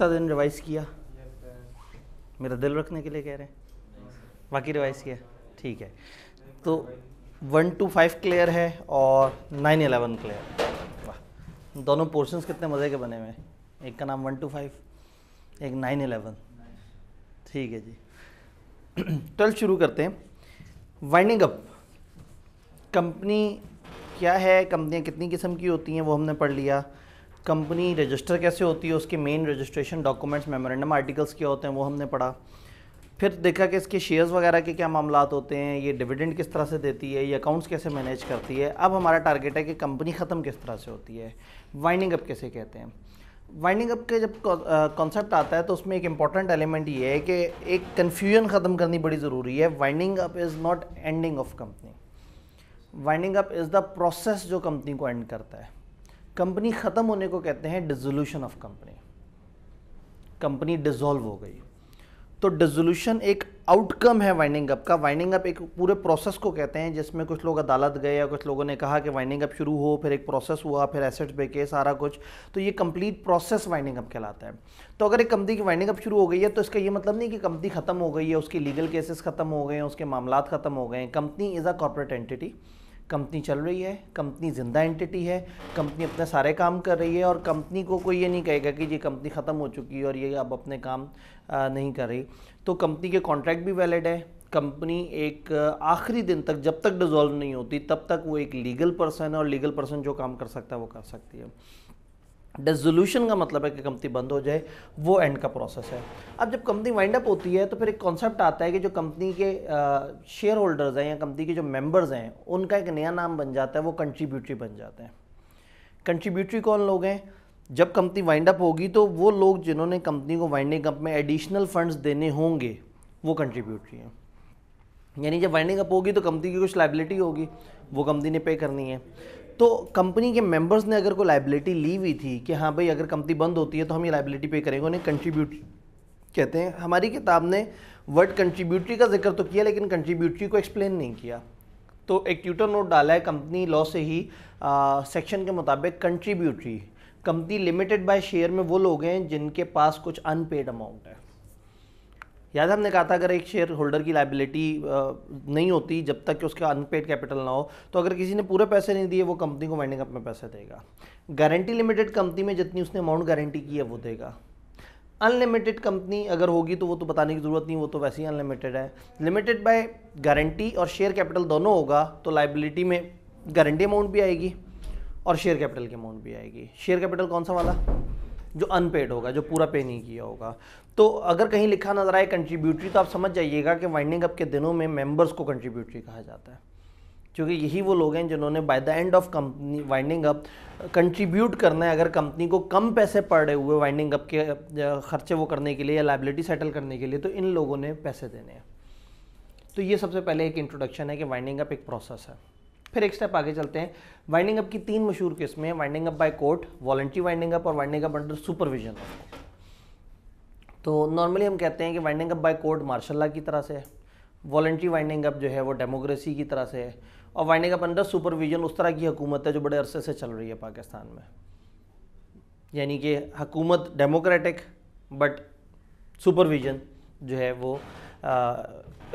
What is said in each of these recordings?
पिछला दिन रिवाइज किया मेरा दिल रखने के लिए कह रहे हैं बाकी रिवाइज किया ठीक है तो वन टू फाइव क्लियर है और नाइन एलेवन क्लियर वाह दोनों पोर्शंस कितने मज़े के बने हुए हैं एक का नाम वन टू फाइव एक नाइन एलेवन ठीक है जी ट्वेल्थ शुरू करते हैं वाइंडिंग अप कंपनी क्या है कंपनियाँ कितनी किस्म की होती हैं वो हमने पढ़ लिया कंपनी रजिस्टर कैसे होती है उसके main registration documents memorandum articles क्या होते हैं वो हमने पढ़ा फिर देखा कि इसके शेयर्स वगैरह के क्या मामला होते हैं ये डिविडेंड किस तरह से देती है ये अकाउंट्स कैसे मैनेज करती है अब हमारा टारगेट है कि कंपनी ख़त्म किस तरह से होती है वाइंडिंग अप कैसे कहते हैं वाइंडिंग अप के जब कॉन्सेप्ट आता है तो उसमें एक इंपॉर्टेंट एलिमेंट ये है कि एक कन्फ्यूजन ख़त्म करनी बड़ी ज़रूरी है winding up is not ending of company winding up is the process जो कंपनी को एंड करता है कंपनी ख़त्म होने को कहते हैं dissolution of company company dissolve हो गई तो डिजोल्यूशन एक आउटकम है वाइंडिंग अप का वाइंडिंग अप एक पूरे प्रोसेस को कहते हैं जिसमें कुछ लोग अदालत गए या कुछ लोगों ने कहा कि वाइंडिंग अप शुरू हो फिर एक प्रोसेस हुआ फिर एसेट्स बेके सारा कुछ तो ये कंप्लीट प्रोसेस वाइंडिंग अप कहलाता है तो अगर एक कंपनी की वाइंडिंग अप शुरू हो गई है तो इसका ये मतलब नहीं कि कंपनी ख़त्म हो गई है उसके लीगल केसेस ख़त्म हो गए हैं उसके मामला ख़त्म हो गए हैं company is a corporate entity company चल रही है कंपनी ज़िंदा एंटिटी है कंपनी अपने सारे काम कर रही है और कंपनी को कोई ये नहीं कहेगा कि ये कंपनी ख़त्म हो चुकी है और ये अब अपने काम नहीं कर रही तो कंपनी के कॉन्ट्रैक्ट भी वैलिड है कंपनी एक आखिरी दिन तक जब तक डिजॉल्व नहीं होती तब तक वो एक लीगल पर्सन है और लीगल पर्सन जो काम कर सकता है वो कर सकती है डिजोल्यूशन का मतलब है कि कंपनी बंद हो जाए वो एंड का प्रोसेस है अब जब कंपनी वाइंड अप होती है तो फिर एक कॉन्सेप्ट आता है कि जो कंपनी के शेयर होल्डर्स हैं या कंपनी के जो मेंबर्स हैं उनका एक नया नाम बन जाता है वो कंट्रीब्यूटरी बन जाते हैं कंट्रीब्यूटरी कौन लोग हैं जब कंपनी वाइंड अप होगी तो वो लोग जिन्होंने कंपनी को वाइंडिंग अप में एडिशनल फंड्स देने होंगे वो कंट्रीब्यूटरी हैं यानी जब वाइंडिंग अप होगी तो कंपनी की कुछ लाइबिलिटी होगी वो कंपनी ने पे करनी है तो कंपनी के मेंबर्स ने अगर कोई लाइबिलिटी ली हुई थी कि हाँ भाई अगर कंपनी बंद होती है तो हम ये लाइबिलिटी पे करेंगे उन्हें कंट्रीब्यूट कहते हैं हमारी किताब ने वर्ड कंट्रीब्यूटरी का जिक्र तो किया लेकिन कंट्रीब्यूटरी को एक्सप्लेन नहीं किया तो एक ट्यूटर नोट डाला है कंपनी लॉ से ही सेक्शन के मुताबिक contributory company limited by share में वो लोग हैं जिनके पास कुछ अनपेड अमाउंट है याद हमने कहा था अगर एक शेयर होल्डर की लाइबिलिटी नहीं होती जब तक कि उसका अनपेड कैपिटल ना हो तो अगर किसी ने पूरे पैसे नहीं दिए वो कंपनी को वाइंडिंग अप में पैसे देगा गारंटी लिमिटेड कंपनी में जितनी उसने अमाउंट गारंटी की है वो देगा अनलिमिटेड कंपनी अगर होगी तो वो तो बताने की ज़रूरत नहीं वो तो वैसे ही अनलिमिटेड है लिमिटेड बाय गारंटी और शेयर कैपिटल दोनों होगा तो लाइबिलिटी में गारंटी अमाउंट भी आएगी और शेयर कैपिटल की अमाउंट भी आएगी शेयर कैपिटल कौन सा वाला जो अनपेड होगा जो पूरा पे नहीं किया होगा तो अगर कहीं लिखा नजर आए कंट्रीब्यूटरी तो आप समझ जाइएगा कि वाइंडिंग अप के दिनों में मेंबर्स को कंट्रीब्यूटरी कहा जाता है क्योंकि यही वो लोग हैं जिन्होंने by the end of company winding up contribute करना है अगर कंपनी को कम पैसे पड़े हुए वाइंडिंग अप के खर्चे वो करने के लिए या लाइबिलिटी सेटल करने के लिए तो इन लोगों ने पैसे देने हैं तो ये सबसे पहले एक इंट्रोडक्शन है कि वाइंडिंग अप एक प्रोसेस है फिर एक स्टेप आगे चलते हैं वाइंडिंग अप की तीन मशहूर किस्में winding up by court voluntary winding up और वाइंडिंग अप अंडर सुपरविजन तो नॉर्मली हम कहते हैं कि winding up by court martial की तरह से है वॉल्ट्री वाइंडिंग अप जो है वो डेमोक्रेसी की तरह से है और वाइंडिंग अप अंडर सुपरविजन उस तरह की हुकूमत है जो बड़े अरसे से चल रही है पाकिस्तान में यानी कि हकूमत डेमोक्रेटिक बट सुपरविजन जो है वो आ,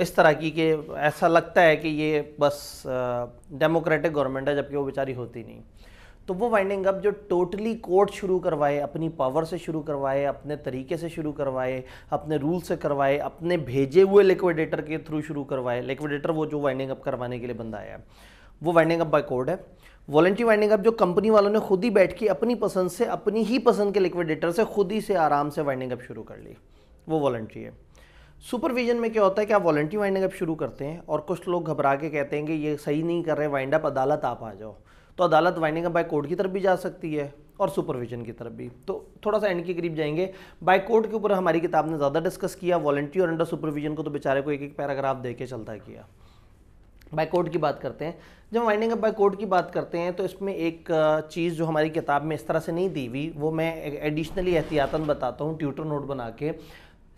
इस तरह की कि ऐसा लगता है कि ये बस डेमोक्रेटिक गवर्नमेंट है जबकि वो बेचारी होती नहीं तो वो वाइंडिंग अप जो टोटली कोर्ट शुरू करवाए अपनी पावर से शुरू करवाए अपने तरीके से शुरू करवाए अपने रूल से करवाए अपने भेजे हुए लिक्विडेटर के थ्रू शुरू करवाए लिक्विडेटर वो जो वाइंडिंग अप करवाने के लिए बंदा आया वो वाइंडिंग अप बाय कोर्ट है वॉलेंट्री वाइंडिंग अप जो कंपनी वालों ने खुद ही बैठ के अपनी पसंद से अपनी ही पसंद के लिक्विडेटर से खुद ही से आराम से वाइंडिंग अप शुरू कर ली वो वॉलेंट्री है सुपरविजन में क्या होता है कि आप वॉलेंट्री वाइंडिंग अप शुरू करते हैं और कुछ लोग घबरा के कहते हैं कि ये सही नहीं कर रहे वाइंड अप अदालत आप आ जाओ तो अदालत वाइनिंग बाय कोर्ट की तरफ भी जा सकती है और सुपरविजन की तरफ भी तो थोड़ा सा एंड के करीब जाएंगे बाय कोर्ट के ऊपर हमारी किताब ने ज़्यादा डिस्कस किया वॉलंटियर अंडर सुपरविजन को तो बेचारे को एक एक पैराग्राफ दे के चलता किया बाय कोर्ट की बात करते हैं जब वाइंडिंग अप बाय कोर्ट की बात करते हैं तो इसमें एक चीज़ जो हमारी किताब में इस तरह से नहीं दी हुई वो मैं एडिशनली एहतियातन बताता हूँ ट्यूटर नोट बना के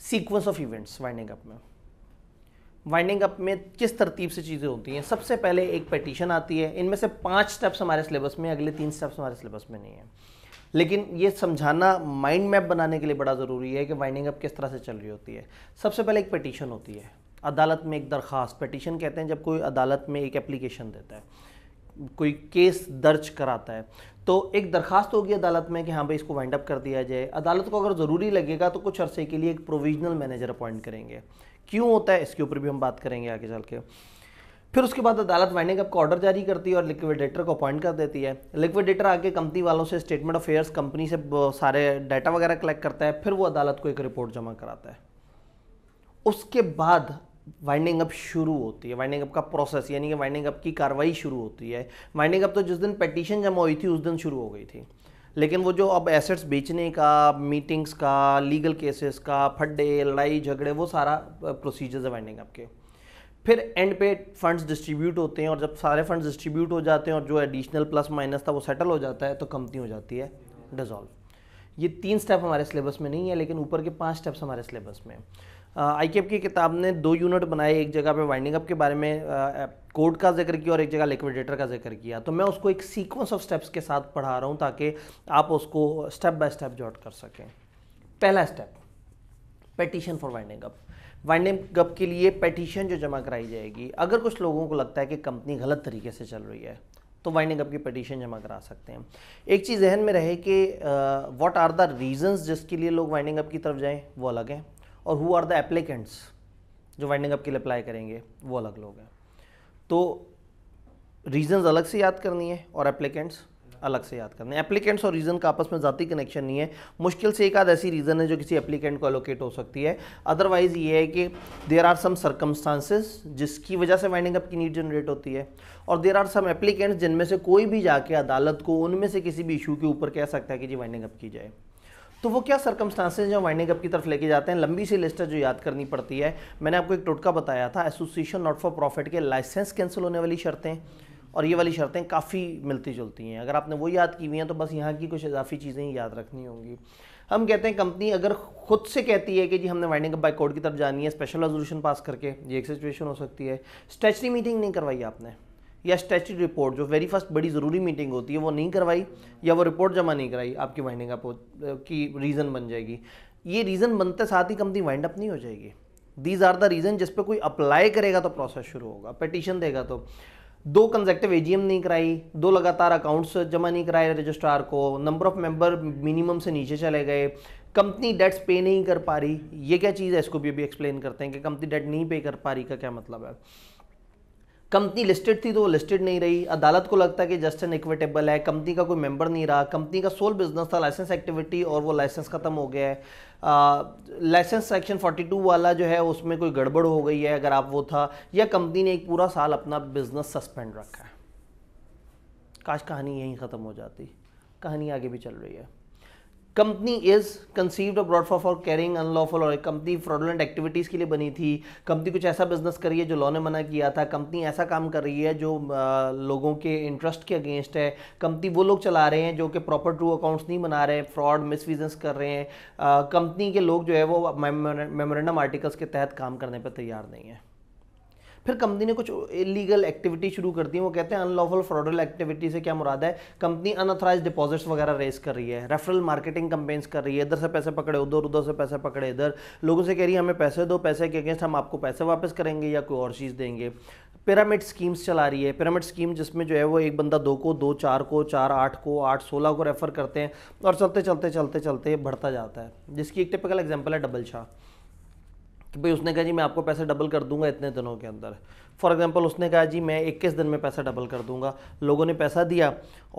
sequence of events winding up में वाइंडिंग अप में किस तरतीब से चीज़ें होती हैं सबसे पहले एक पटिशन आती है इनमें से पांच स्टेप्स हमारे सिलेबस में अगले तीन स्टेप्स हमारे सिलेबस में नहीं है लेकिन ये समझाना माइंड मैप बनाने के लिए बड़ा ज़रूरी है कि वाइंडिंग अप किस तरह से चल रही होती है सबसे पहले एक पटिशन होती है अदालत में एक दरख्वास्त पटिशन कहते हैं जब कोई अदालत में एक एप्लीकेशन देता है कोई केस दर्ज कराता है तो एक दरख्वास्त होगी अदालत में कि हाँ भाई इसको वाइंड अप कर दिया जाए अदालत को अगर ज़रूरी लगेगा तो कुछ अरसे के लिए एक प्रोविजनल मैनेजर अपॉइंट करेंगे क्यों होता है इसके ऊपर भी हम बात करेंगे आगे चल के फिर उसके बाद अदालत वाइंडिंग अप का ऑर्डर जारी करती है और लिक्विडेटर को अपॉइंट कर देती है लिक्विडेटर आके कंपनी वालों से स्टेटमेंट ऑफ अफेयर्स कंपनी से सारे डाटा वगैरह कलेक्ट करता है फिर वो अदालत को एक रिपोर्ट जमा कराता है उसके बाद वाइंडिंग अप शुरू होती है वाइंडिंग अप का प्रोसेस यानी कि वाइंडिंग अप की कार्रवाई शुरू होती है वाइंडिंग अप तो जिस दिन पटिशन जमा हुई थी उस दिन शुरू हो गई थी लेकिन वो जो अब एसेट्स बेचने का मीटिंग्स का लीगल केसेस का फड्डे लड़ाई झगड़े वो सारा प्रोसीजर्स है वाइंडिंग आपके फिर एंड पे फंड्स डिस्ट्रीब्यूट होते हैं और जब सारे फंड्स डिस्ट्रीब्यूट हो जाते हैं और जो एडिशनल प्लस माइनस था वो सेटल हो जाता है तो कंपनी हो जाती है डिजॉल्व ये तीन स्टेप हमारे सिलेबस में नहीं है लेकिन ऊपर के पांच स्टेप्स हमारे सिलेबस में हैं आई की किताब ने दो यूनिट बनाए एक जगह पे वाइंडिंग अप के बारे में कोड का जिक्र किया और एक जगह लिक्विडेटर का जिक्र किया तो मैं उसको एक सीक्वेंस ऑफ स्टेप्स के साथ पढ़ा रहा हूँ ताकि आप उसको स्टेप बाय स्टेप जॉट कर सकें पहला step petition for winding up winding up के लिए पेटिशन जो जमा कराई जाएगी अगर कुछ लोगों को लगता है कि कंपनी गलत तरीके से चल रही है तो वाइंडिंग अप की पटिशन जमा करा सकते हैं एक चीज़ जहन में रहे कि व्हाट आर द रीजंस जिसके लिए लोग वाइंडिंग अप की तरफ जाएं वो अलग हैं और हु आर द एप्लीकेंट्स जो वाइंडिंग अप के लिए अप्लाई करेंगे वो अलग लोग हैं तो रीजंस अलग से याद करनी है और एप्लीकेंट्स अलग से याद करने एप्लीकेंट्स और रीज़न का आपस में ज़ाती कनेक्शन नहीं है मुश्किल से एक आध ऐसी रीज़न है जो किसी एप्लीकेंट को एलोकेट हो सकती है अदरवाइज़ ये है कि देर आर सम सर्कमस्टांसिस जिसकी वजह से वाइंडिंग अप की नीड जनरेट होती है और देर आर सम एप्लीकेंट्स जिनमें से कोई भी जाके अदालत को उनमें से किसी भी इशू के ऊपर कह सकता है कि जी वाइंडिंग अप की जाए तो वो क्या सर्कमस्टांसेज जो वाइंडिंग अप की तरफ लेके जाते हैं लंबी सी लिस्ट है जो याद करनी पड़ती है मैंने आपको एक टोटका बताया था एसोसिएशन नॉट फॉर प्रॉफिट के लाइसेंस कैंसिल होने वाली शर्तें और ये वाली शर्तें काफ़ी मिलती जुलती हैं अगर आपने वो याद की हुई हैं तो बस यहाँ की कुछ इजाफी चीज़ें ही याद रखनी होंगी हम कहते हैं कंपनी अगर खुद से कहती है कि जी हमने वाइंडिंग अप बाय कोड की तरफ जानी है स्पेशल रेजोल्यूशन पास करके ये एक सिचुएशन हो सकती है स्टैचरी मीटिंग नहीं करवाई आपने या स्टैचू रिपोर्ट जो वेरी फर्स्ट बड़ी ज़रूरी मीटिंग होती है वो नहीं करवाई या वो रिपोर्ट जमा नहीं कराई आपकी वाइंडिंग अप की रीज़न बन जाएगी ये रीज़न बनते साथ ही कंपनी वाइंड अप नहीं हो जाएगी दीज आर द रीज़न जिस पर कोई अप्लाई करेगा तो प्रोसेस शुरू होगा पटिशन देगा तो दो कंजेक्टिव ए नहीं कराई दो लगातार अकाउंट्स जमा नहीं कराए रजिस्ट्रार को नंबर ऑफ मेंबर मिनिमम से नीचे चले गए कंपनी डेट्स पे नहीं कर पा रही ये क्या चीज़ है इसको भी अभी एक्सप्लेन करते हैं कि कंपनी डेट नहीं पे कर पा रही का क्या मतलब है कंपनी लिस्टेड थी तो वो लिस्टेड नहीं रही अदालत को लगता है कि जस्ट एंड इक्विटेबल है कंपनी का कोई मेंबर नहीं रहा कंपनी का सोल बिजनेस था लाइसेंस एक्टिविटी और वो लाइसेंस ख़त्म हो गया है लाइसेंस सेक्शन 42 वाला जो है उसमें कोई गड़बड़ हो गई है अगर आप वो था या कंपनी ने एक पूरा साल अपना बिजनेस सस्पेंड रखा है काश कहानी यहीं ख़त्म हो जाती कहानी आगे भी चल रही है company is conceived abroad for for carrying unlawful और कंपनी फ्रॉडलेंट एक्टिविटीज़ के लिए बनी थी कंपनी कुछ ऐसा बिजनेस कर रही है जो लॉ ने मना किया था कंपनी ऐसा काम कर रही है जो आ, लोगों के इंटरेस्ट के अगेंस्ट है कंपनी वो लोग चला रहे हैं जो कि प्रॉपर ट्रू अकाउंट्स नहीं बना रहे हैं फ्रॉड बिजनेस कर रहे हैं कंपनी के लोग जो है वो मेमोरेंडम आर्टिकल्स के तहत काम करने पर तैयार नहीं है फिर कंपनी ने कुछ इलीगल एक्टिविटी शुरू कर दी वो कहते हैं अनलॉफुल फ्रॉडल एक्टिविटी से क्या मुराद है कंपनी अनऑथराइज डिपॉजिट्स वगैरह रेस कर रही है रेफरल मार्केटिंग कंपेन्स कर रही है इधर से पैसे पकड़े उधर उधर से पैसे पकड़े इधर लोगों से कह रही है हमें पैसे दो पैसे के अगेंस्ट हम आपको पैसे वापस करेंगे या कोई और चीज़ देंगे पिरामिड स्कीम्स चला रही है पिरामिड स्कीम जिसमें जो है वो एक बंदा दो को दो चार को चार आठ को आठ सोलह को रेफ़र करते हैं और चलते चलते चलते चलते बढ़ता जाता है जिसकी एक टिपिकल एग्जाम्पल है डबल शाह कि भाई उसने कहा जी मैं आपको पैसे डबल कर दूंगा इतने दिनों के अंदर फॉर एग्जांपल उसने कहा जी मैं इक्कीस दिन में पैसा डबल कर दूंगा लोगों ने पैसा दिया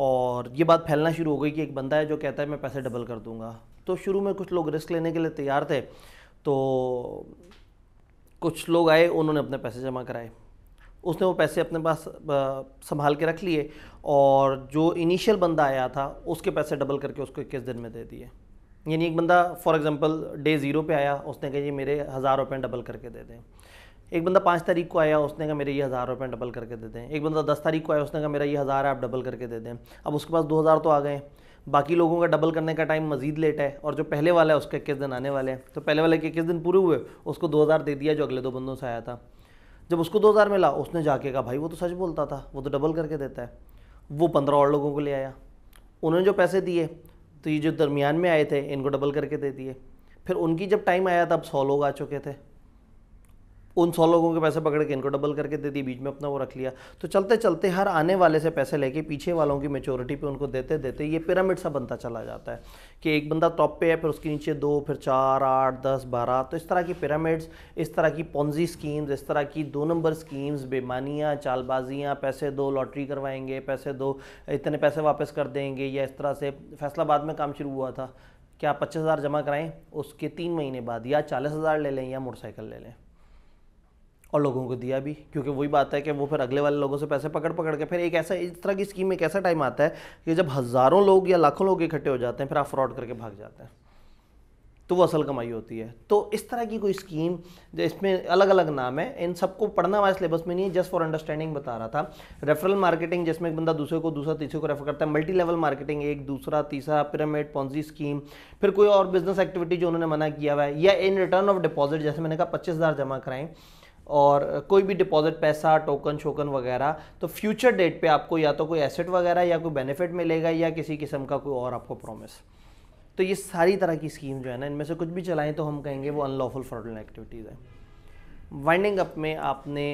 और ये बात फैलना शुरू हो गई कि एक बंदा है जो कहता है मैं पैसे डबल कर दूंगा तो शुरू में कुछ लोग रिस्क लेने के लिए तैयार थे तो कुछ लोग आए उन्होंने अपने पैसे जमा कराए उसने वो पैसे अपने पास संभाल के रख लिए और जो इनिशियल बंदा आया था उसके पैसे डबल करके उसको इक्कीस दिन में दे दिए यानी एक बंदा फॉर एग्जांपल डे ज़ीरो पे आया उसने कहा जी मेरे हज़ार रुपये डबल करके दे दें एक बंदा पाँच तारीख को आया उसने कहा मेरे ये हज़ार रुपये डबल करके दे दें एक बंदा दस तारीख को आया उसने कहा मेरा ये हज़ार आप डबल करके दे दें अब उसके पास दो हज़ार तो आ गए बाकी लोगों का डबल करने का टाइम मजीद लेट है और जो पहले वाला है उसके इक्कीस दिन आने वाले हैं तो पहले वाले के इक्कीस दिन पूरे हुए उसको दो हज़ार दे दिया जो अगले दो बंदों से आया था जब उसको दो हज़ार मिला उसने जाके कहा भाई वो तो सच बोलता था वो तो डबल करके देता है वो पंद्रह और लोगों को ले आया उन्होंने जो पैसे दिए तो ये जो दरमियान में आए थे इनको डबल करके दे दिए फिर उनकी जब टाइम आया तब सौ लोग आ चुके थे उन सौ लोगों के पैसे पकड़ के इनको डबल करके दे दिए बीच में अपना वो रख लिया तो चलते चलते हर आने वाले से पैसे लेके पीछे वालों की मेचोरिटी पे उनको देते देते ये पिरामिड सा बनता चला जाता है कि एक बंदा टॉप पे है फिर उसके नीचे दो फिर चार आठ दस बारह तो इस तरह की पिरामिड्स इस तरह की पौजी स्कीम्स इस तरह की दो नंबर स्कीम्स बेमानियाँ चालबाजियाँ पैसे दो लॉटरी करवाएंगे पैसे दो इतने पैसे वापस कर देंगे या इस तरह से फैसलाबाद में काम शुरू हुआ था क्या पच्चीस हज़ार जमा कराएं उसके तीन महीने बाद या चालीस हज़ार ले लें या मोटरसाइकिल ले लें और लोगों को दिया भी क्योंकि वही बात है कि वो फिर अगले वाले लोगों से पैसे पकड़ पकड़ के फिर एक ऐसा इस तरह की स्कीम एक ऐसा टाइम आता है कि जब हज़ारों लोग या लाखों लोग इकट्ठे हो जाते हैं फिर आप फ्रॉड करके भाग जाते हैं तो वो असल कमाई होती है तो इस तरह की कोई स्कीम इसमें अलग अलग नाम है इन सबको पढ़ना हमारे सिलेबस में नहीं है जस्ट फॉर अंडरस्टैंडिंग बता रहा था रेफरल मार्केटिंग जिसमें एक बंदा दूसरे को दूसरा तीसरे को रेफर करता है मल्टी लेवल मार्केटिंग एक दूसरा तीसरा पिरामिड पॉन्जी स्कीम फिर कोई और बिजनेस एक्टिविटी जो उन्होंने मना किया हुआ है या इन रिटर्न ऑफ डिपॉजिट जैसे मैंने कहा पच्चीस जमा कराएं और कोई भी डिपॉजिट पैसा टोकन शोकन वगैरह तो फ्यूचर डेट पे आपको या तो कोई एसेट वगैरह या कोई बेनिफिट मिलेगा या किसी किस्म का कोई और आपको प्रॉमिस तो ये सारी तरह की स्कीम जो है ना इनमें से कुछ भी चलाएं तो हम कहेंगे वो अनलॉफुल फ्रॉडल एक्टिविटीज़ हैं वाइंडिंग अप में आपने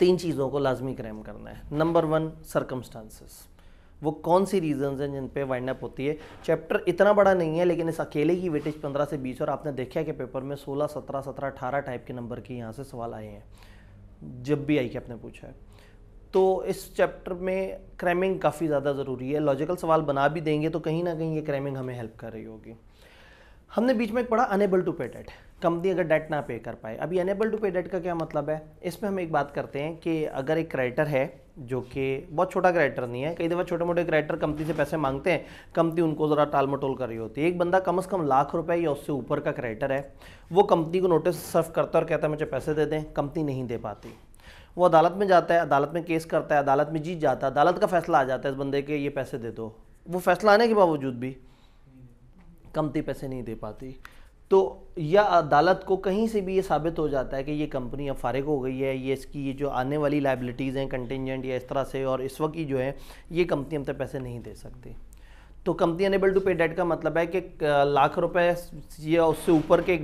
तीन चीज़ों को लाजमी क्रैम करना है नंबर वन सरकमस्टांसिस वो कौन सी रीजंस हैं जिन पे वाइंड अप होती है चैप्टर इतना बड़ा नहीं है लेकिन इस अकेले की वेटेज 15 से 20 और आपने देखा कि पेपर में 16, 17, 17, 18 टाइप के नंबर के यहाँ से सवाल आए हैं जब भी आई के आपने पूछा है तो इस चैप्टर में क्रैमिंग काफ़ी ज़्यादा ज़रूरी है लॉजिकल सवाल बना भी देंगे तो कहीं ना कहीं ये क्रैमिंग हमें हेल्प कर रही होगी हमने बीच में एक पढ़ा unable to pay debt company अगर डेट ना पे कर पाए अभी अनेबल टू पे डेट का क्या मतलब है इसमें हम एक बात करते हैं कि अगर एक क्रेडिटर है जो कि बहुत छोटा क्रेडिटर नहीं है कई दफ़ा छोटे मोटे क्रेडिटर कंपनी से पैसे मांगते हैं कंपनी उनको ज़रा टाल मटोल कर रही होती है एक बंदा कम से कम लाख रुपए या उससे ऊपर का क्रेडिटर है वो कंपनी को नोटिस सर्व करता है और कहता है मुझे पैसे दे दें कंपनी नहीं दे पाती वो अदालत में जाता है अदालत में केस करता है अदालत में जीत जाता है अदालत का फैसला आ जाता है इस बंदे के ये पैसे दे दो वो फैसला आने के बावजूद भी कमती पैसे नहीं दे पाती तो या अदालत को कहीं से भी ये साबित हो जाता है कि ये कंपनी अब फारिग हो गई है ये इसकी ये जो आने वाली लाइबिलिटीज़ हैं कंटेंजेंट या इस तरह से और इस वक्त की जो है ये कंपनी हम तक पैसे नहीं दे सकती तो company unable to pay debt का मतलब है कि लाख रुपए या उससे ऊपर के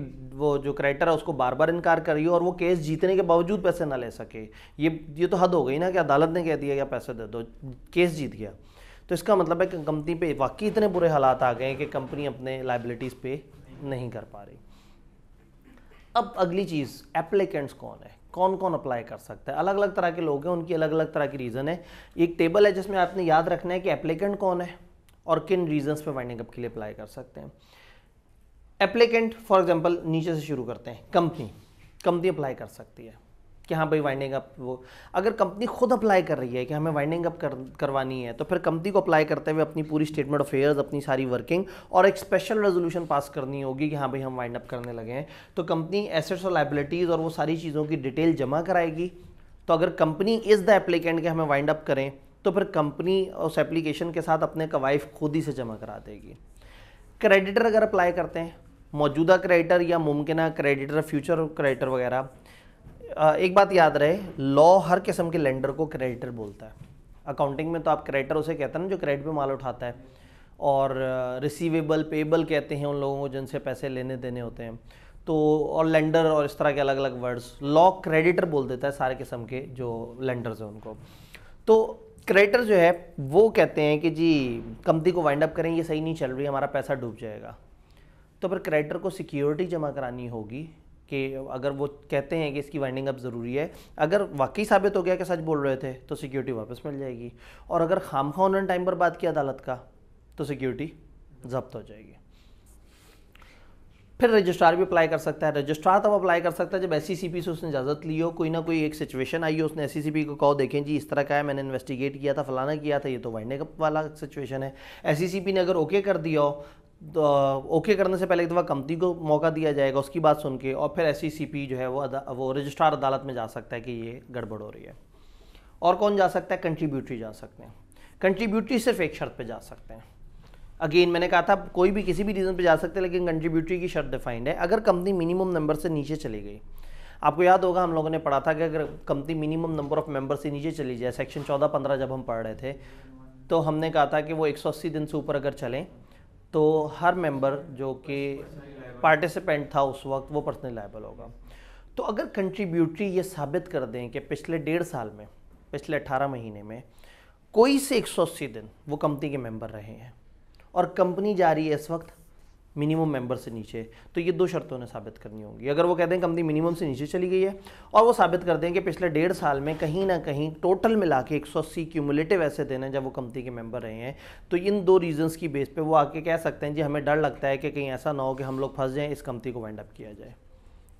वो जो क्रेडिटर है उसको बार बार इनकार करिए और वो केस जीतने के बावजूद पैसे ना ले सके ये ये तो हद हो गई ना कि अदालत ने कह दिया कि पैसे दे दो केस जीत गया तो इसका मतलब है कि कंपनी पे वाकई इतने बुरे हालात आ गए हैं कि कंपनी अपने लाइबिलिटीज़ पे नहीं कर पा रही अब अगली चीज़ एप्लीकेंट्स कौन है कौन कौन अप्लाई कर सकता है अलग अलग तरह के लोग हैं उनकी अलग अलग तरह की रीज़न है एक टेबल है जिसमें आपने याद रखना है कि एप्लीकेंट कौन है और किन रीजंस पे वाइंडिंग अप के लिए अप्लाई कर सकते हैं एप्लीकेंट फॉर एग्जांपल नीचे से शुरू करते हैं कंपनी कंपनी अप्लाई कर सकती है कि हाँ भाई वाइंडिंग अप वो अगर कंपनी खुद अप्लाई कर रही है कि हमें वाइंडिंग अप कर, करवानी है तो फिर कंपनी को अप्लाई करते हुए अपनी पूरी स्टेटमेंट ऑफ अफेयर्स अपनी सारी वर्किंग और एक स्पेशल रेजोल्यूशन पास करनी होगी कि हाँ भाई हम वाइंड अप करने लगे हैं तो कंपनी एसेट्स और लाइबिलिटीज़ और वो सारी चीज़ों की डिटेल जमा कराएगी तो अगर कंपनी इज़ द एप्लीकेंट के हमें वाइंड अप करें तो फिर कंपनी उस एप्लीकेशन के साथ अपने कवाइफ खुद ही से जमा करा देगी क्रेडिटर अगर अप्लाई करते हैं मौजूदा क्रेडिटर या मुमकिन क्रेडिटर फ्यूचर क्रेडिटर वगैरह एक बात याद रहे लॉ हर किस्म के लेंडर को क्रेडिटर बोलता है अकाउंटिंग में तो आप क्रेडिटर उसे कहते हैं ना जो क्रेडिट पे माल उठाता है और रिसीवेबल पेबल कहते हैं उन लोगों को जिनसे पैसे लेने देने होते हैं तो और लेंडर और इस तरह के अलग अलग वर्ड्स लॉ क्रेडिटर बोल देता है सारे किस्म के जो लेंडर्स हैं उनको तो क्रेडिटर जो है वो कहते हैं कि जी कंपनी को वाइंड अप करें ये सही नहीं चल रही हमारा पैसा डूब जाएगा तो फिर क्रेडिटर को सिक्योरिटी जमा करानी होगी कि अगर वो कहते हैं कि इसकी वाइंडिंग अप ज़रूरी है अगर वाकई साबित हो गया कि सच बोल रहे थे तो सिक्योरिटी वापस मिल जाएगी और अगर खाम खा उन्होंने टाइम पर बात की अदालत का तो सिक्योरिटी जब्त हो जाएगी फिर रजिस्ट्रार भी अप्लाई कर सकता है रजिस्ट्रार तब अप्लाई कर सकता है जब एस से उसने इजाज़त ली हो कोई ना कोई एक सिचुएशन आई हो उसने एस को कहो देखें जी इस तरह का है मैंने इन्वेस्टिगेट किया था फलाना किया था ये तो वाइंडिंग अप वाला सिचुएशन है एस ने अगर ओके कर दिया हो तो ओके करने से पहले एक दफ़ा कंपनी को मौका दिया जाएगा उसकी बात सुन के और फिर एस e जो है वो वो रजिस्ट्रार अदालत में जा सकता है कि ये गड़बड़ हो रही है और कौन जा सकता है कंट्रीब्यूटरी जा सकते हैं कंट्रीब्यूटरी सिर्फ एक शर्त पे जा सकते हैं अगेन मैंने कहा था कोई भी किसी भी रीज़न पे जा सकते हैं लेकिन कंट्रीब्यूटरी की शर्त डिफाइंड है अगर कंपनी मिनिमम नंबर से नीचे चली गई आपको याद होगा हम लोगों ने पढ़ा था कि अगर company minimum number of member से नीचे चली जाए सेक्शन चौदह पंद्रह जब हम पढ़ रहे थे तो हमने कहा था कि वो एक दिन से ऊपर अगर चलें तो हर मेंबर जो कि पार्टिसिपेंट था उस वक्त वो पर्सनली लाइबल होगा तो अगर कंट्रीब्यूटरी ये साबित कर दें कि पिछले डेढ़ साल में पिछले अठारह महीने में कोई से एक सौ अस्सी दिन वो कंपनी के मेंबर रहे हैं और कंपनी जा रही है इस वक्त मिनिमम मेंबर से नीचे तो ये दो शर्तों ने साबित करनी होगी अगर वो कह दें कंपनी मिनिमम से नीचे चली गई है और वो साबित कर दें कि पिछले डेढ़ साल में कहीं ना कहीं टोटल मिला के एक सौ अस्सी क्यूमुलेटिव ऐसे दिन हैं जब वो कंपनी के मेंबर रहे हैं तो इन दो रीजंस की बेस पे वो आके कह सकते हैं जी हमें डर लगता है कि कहीं ऐसा ना हो कि हम लोग फंस जाएँ इस कंपनी को वाइंड अप किया जाए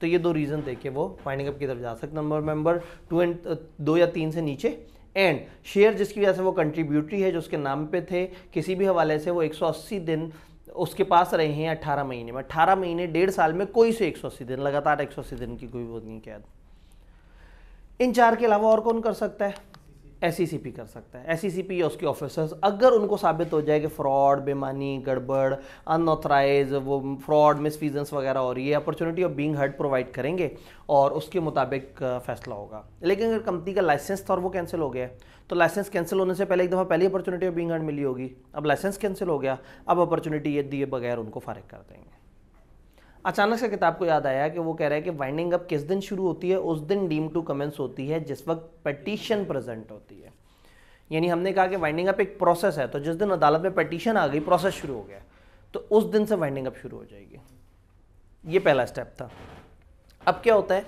तो ये दो रीज़न देखे वो वाइंडिंग अप की तरफ जा सकते नंबर मेंबर टू एंड दो या तीन से नीचे एंड शेयर जिसकी वजह से वो कंट्रीब्यूटरी है जो उसके नाम पे थे किसी भी हवाले से वो 180 दिन उसके पास रहे हैं अट्ठारह महीने में अट्ठारह महीने डेढ़ साल में कोई से एक सौ अस्सी दिन लगातार एक सौ अस्सी दिन की कोई वो नहीं कैद इन चार के अलावा और कौन कर सकता है एस e कर सकता है एस सी सी पी या उसके ऑफिसर्स अगर उनको साबित हो जाए कि फ्रॉड बेमानी गड़बड़ अनऑथराइज वो फ्रॉड मिसफीजेंस वगैरह हो रही है opportunity of being heard provide करेंगे और उसके मुताबिक फैसला होगा लेकिन अगर कंपनी का लाइसेंस था और वो कैंसिल हो गया तो लाइसेंस कैंसिल होने से पहले एक दफ़ा पहली अपॉर्चुनिटी ऑफ बींग अर्न मिली होगी अब लाइसेंस कैंसिल हो गया अब अपॉर्चुनिटी ये दिए बगैर उनको फारिग कर देंगे अचानक से किताब को याद आया कि वो कह रहा है कि वाइंडिंग अप किस दिन शुरू होती है उस दिन डीम टू कमेंस होती है जिस वक्त पटिशन प्रेजेंट होती है यानी हमने कहा कि वाइंडिंग अप एक प्रोसेस है तो जिस दिन अदालत में पटिशन आ गई प्रोसेस शुरू हो गया तो उस दिन से वाइंडिंग अप शुरू हो जाएगी ये पहला स्टेप था अब क्या होता है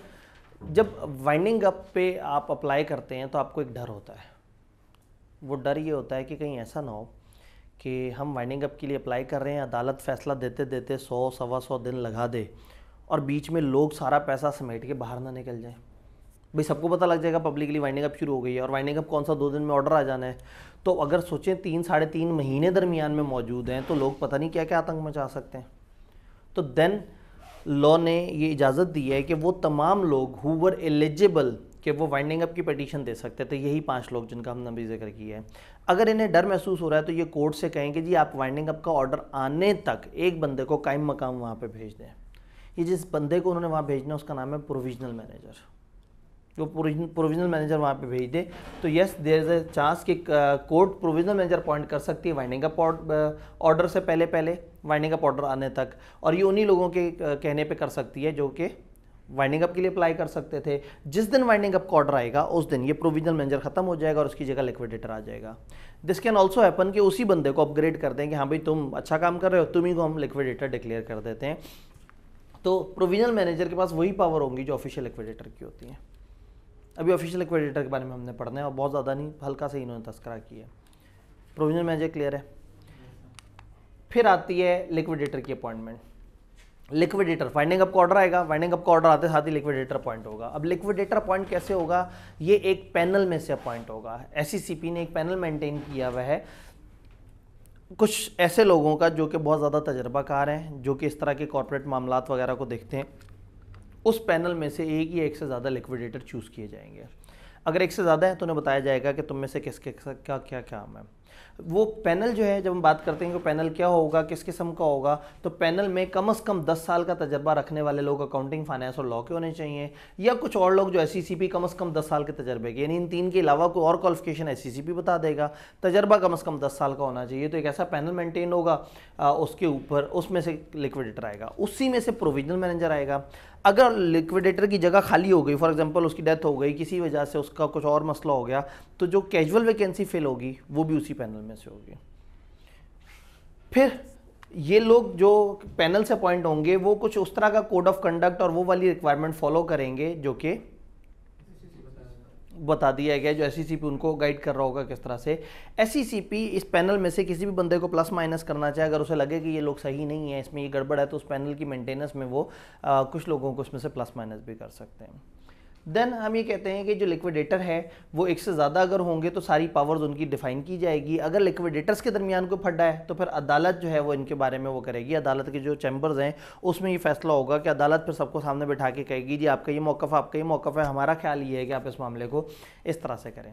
जब वाइंडिंग अप पे आप अप्लाई करते हैं तो आपको एक डर होता है वो डर ये होता है कि कहीं ऐसा ना हो कि हम वाइंडिंग अप के लिए अप्लाई कर रहे हैं अदालत फैसला देते देते सौ सवा सौ दिन लगा दे और बीच में लोग सारा पैसा समेट के बाहर ना निकल जाए भाई सबको पता लग जाएगा पब्लिकली वाइंडिंग अप शुरू हो गई है और वाइंडिंग अप कौन सा दो दिन में ऑर्डर आ जाना है तो अगर सोचें तीन साढ़े तीन महीने दरमियान में मौजूद हैं तो लोग पता नहीं क्या क्या आतंक मचा सकते हैं तो देन लॉ ने ये इजाज़त दी है कि वो तमाम लोग हु वर एलिजिबल कि वो वाइंडिंग अप की पटिशन दे सकते थे तो यही पांच लोग जिनका हमने अभी जिक्र किया है अगर इन्हें डर महसूस हो रहा है तो ये कोर्ट से कहें कि जी आप वाइंडिंग अप का ऑर्डर आने तक एक बंदे को कायम मकाम वहाँ पर भेज दें ये जिस बंदे को उन्होंने वहाँ भेजना उसका नाम है प्रोविजनल मैनेजर जो प्रोविजनल मैनेजर वहाँ पे भेज दे तो yes there is a chance कि कोर्ट प्रोविजनल मैनेजर अपॉइंट कर सकती है वाइंडिंग अप ऑर्डर से पहले पहले वाइंडिंग अप ऑर्डर आने तक और ये उन्हीं लोगों के कहने पे कर सकती है जो कि वाइंडिंग अप के लिए अप्लाई कर सकते थे जिस दिन वाइंडिंग अप का ऑर्डर आएगा उस दिन ये प्रोविजनल मैनेजर खत्म हो जाएगा और उसकी जगह लिक्विडेटर आ जाएगा दिस कैन ऑल्सो हैपन कि उसी बंदे को अपग्रेड कर दें कि हाँ भाई तुम अच्छा काम कर रहे हो तुम ही को हम लिक्विडेटर डिक्लेयर कर देते हैं तो प्रोविजनल मैनेजर के पास वही पावर होंगी जो ऑफिशियल लिक्विडेटर की होती है अभी ऑफिशियल लिक्विडेटर के बारे में हमने पढ़ना है और बहुत ज़्यादा नहीं हल्का से इन्होंने तस्करा किया प्रोविजनल मैनेजर क्लियर है फिर आती है लिक्विडेटर की अपॉइंटमेंट लिक्विडेटर वाइंडिंग अप का ऑर्डर आएगा वाइंडिंग अप का ऑर्डर आते साथ ही लिक्विडेटर पॉइंट होगा अब लिक्विडेटर पॉइंट कैसे होगा ये एक पैनल में से अपॉइंट होगा एस e ने एक पैनल मेंटेन किया हुआ है कुछ ऐसे लोगों का जो कि बहुत ज़्यादा तजर्बाकार हैं जो कि इस तरह के कॉरपोरेट मामला वगैरह को देखते हैं उस पैनल में से एक या एक से ज़्यादा लिक्विडेटर चूज़ किए जाएंगे अगर एक से ज़्यादा है तो उन्हें बताया जाएगा कि तुम में से किसके क्या क्या काम है वो पैनल जो है जब हम बात करते हैं कि पैनल क्या होगा किस किस्म का होगा तो पैनल में कम अज़ कम 10 साल का तजर्बा रखने वाले लोग अकाउंटिंग फाइनेंस और लॉ के होने चाहिए या कुछ और लोग जो एस कम अज़ कम 10 साल के तजर्बे के यानी इन तीन के अलावा कोई और क्वालिफिकेशन एस बता देगा तजर्बा कम अज़ कम दस साल का होना चाहिए तो एक ऐसा पैनल मेनटेन होगा उसके ऊपर उसमें से लिक्विडेटर आएगा उसी में से प्रोविजनल मैनेजर आएगा अगर लिक्विडेटर की जगह खाली हो गई फॉर एग्जांपल उसकी डेथ हो गई किसी वजह से उसका कुछ और मसला हो गया तो जो कैजुअल वैकेंसी फिल होगी वो भी उसी पैनल में से होगी फिर ये लोग जो पैनल से अपॉइंट होंगे वो कुछ उस तरह का कोड ऑफ कंडक्ट और वो वाली रिक्वायरमेंट फॉलो करेंगे जो कि बता दिया गया जो एस e उनको गाइड कर रहा होगा किस तरह से एस e इस पैनल में से किसी भी बंदे को प्लस माइनस करना चाहे अगर उसे लगे कि ये लोग सही नहीं है इसमें ये गड़बड़ है तो उस पैनल की मेंटेनेंस में वो आ, कुछ लोगों को उसमें से प्लस माइनस भी कर सकते हैं देन हम ये कहते हैं कि जो लिक्विडेटर है वो एक से ज़्यादा अगर होंगे तो सारी पावर्स उनकी डिफाइन की जाएगी अगर लिक्विडेटर्स के दरमियान कोई फड्डा है तो फिर अदालत जो है वो इनके बारे में वो करेगी अदालत के जो चैम्बर्स हैं उसमें ये फैसला होगा कि अदालत फिर सबको सामने बैठा के कहेगी जी आपका ये मौक़ आपका ये मौक़ है हमारा ख्याल ये है कि आप इस मामले को इस तरह से करें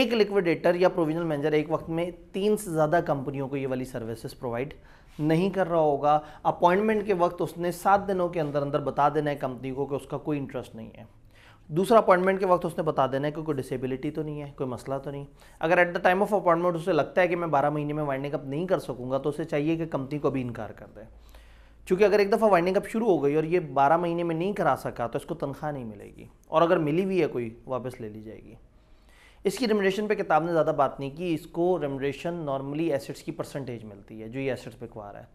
एक लिक्विडेटर या प्रोविजनल मैनेजर एक वक्त में तीन से ज़्यादा कंपनियों को ये वाली सर्विसेज प्रोवाइड नहीं कर रहा होगा अपॉइंटमेंट के वक्त उसने सात दिनों के अंदर अंदर बता देना है कंपनी को कि उसका कोई इंटरेस्ट नहीं है दूसरा अपॉइंटमेंट के वक्त उसने बता देना है कि कोई डिसेबिलिटी तो नहीं है कोई मसला तो नहीं अगर at the time of appointment उसे लगता है कि मैं बारह महीने में वाइंडिंग अप नहीं कर सकूंगा तो उसे चाहिए कि कंपनी को भी इनकार कर दे क्योंकि अगर एक दफ़ा वाइंडिंग अप शुरू हो गई और ये बारह महीने में नहीं करा सका तो इसको तनख्वाह नहीं मिलेगी और अगर मिली भी है कोई वापस ले ली जाएगी इसकी रेमोडेशन पे किताब ने ज़्यादा बात नहीं की इसको रेमोडेशन नॉर्मली एसेट्स की परसेंटेज मिलती है जो ये एसेट्स पे रहा है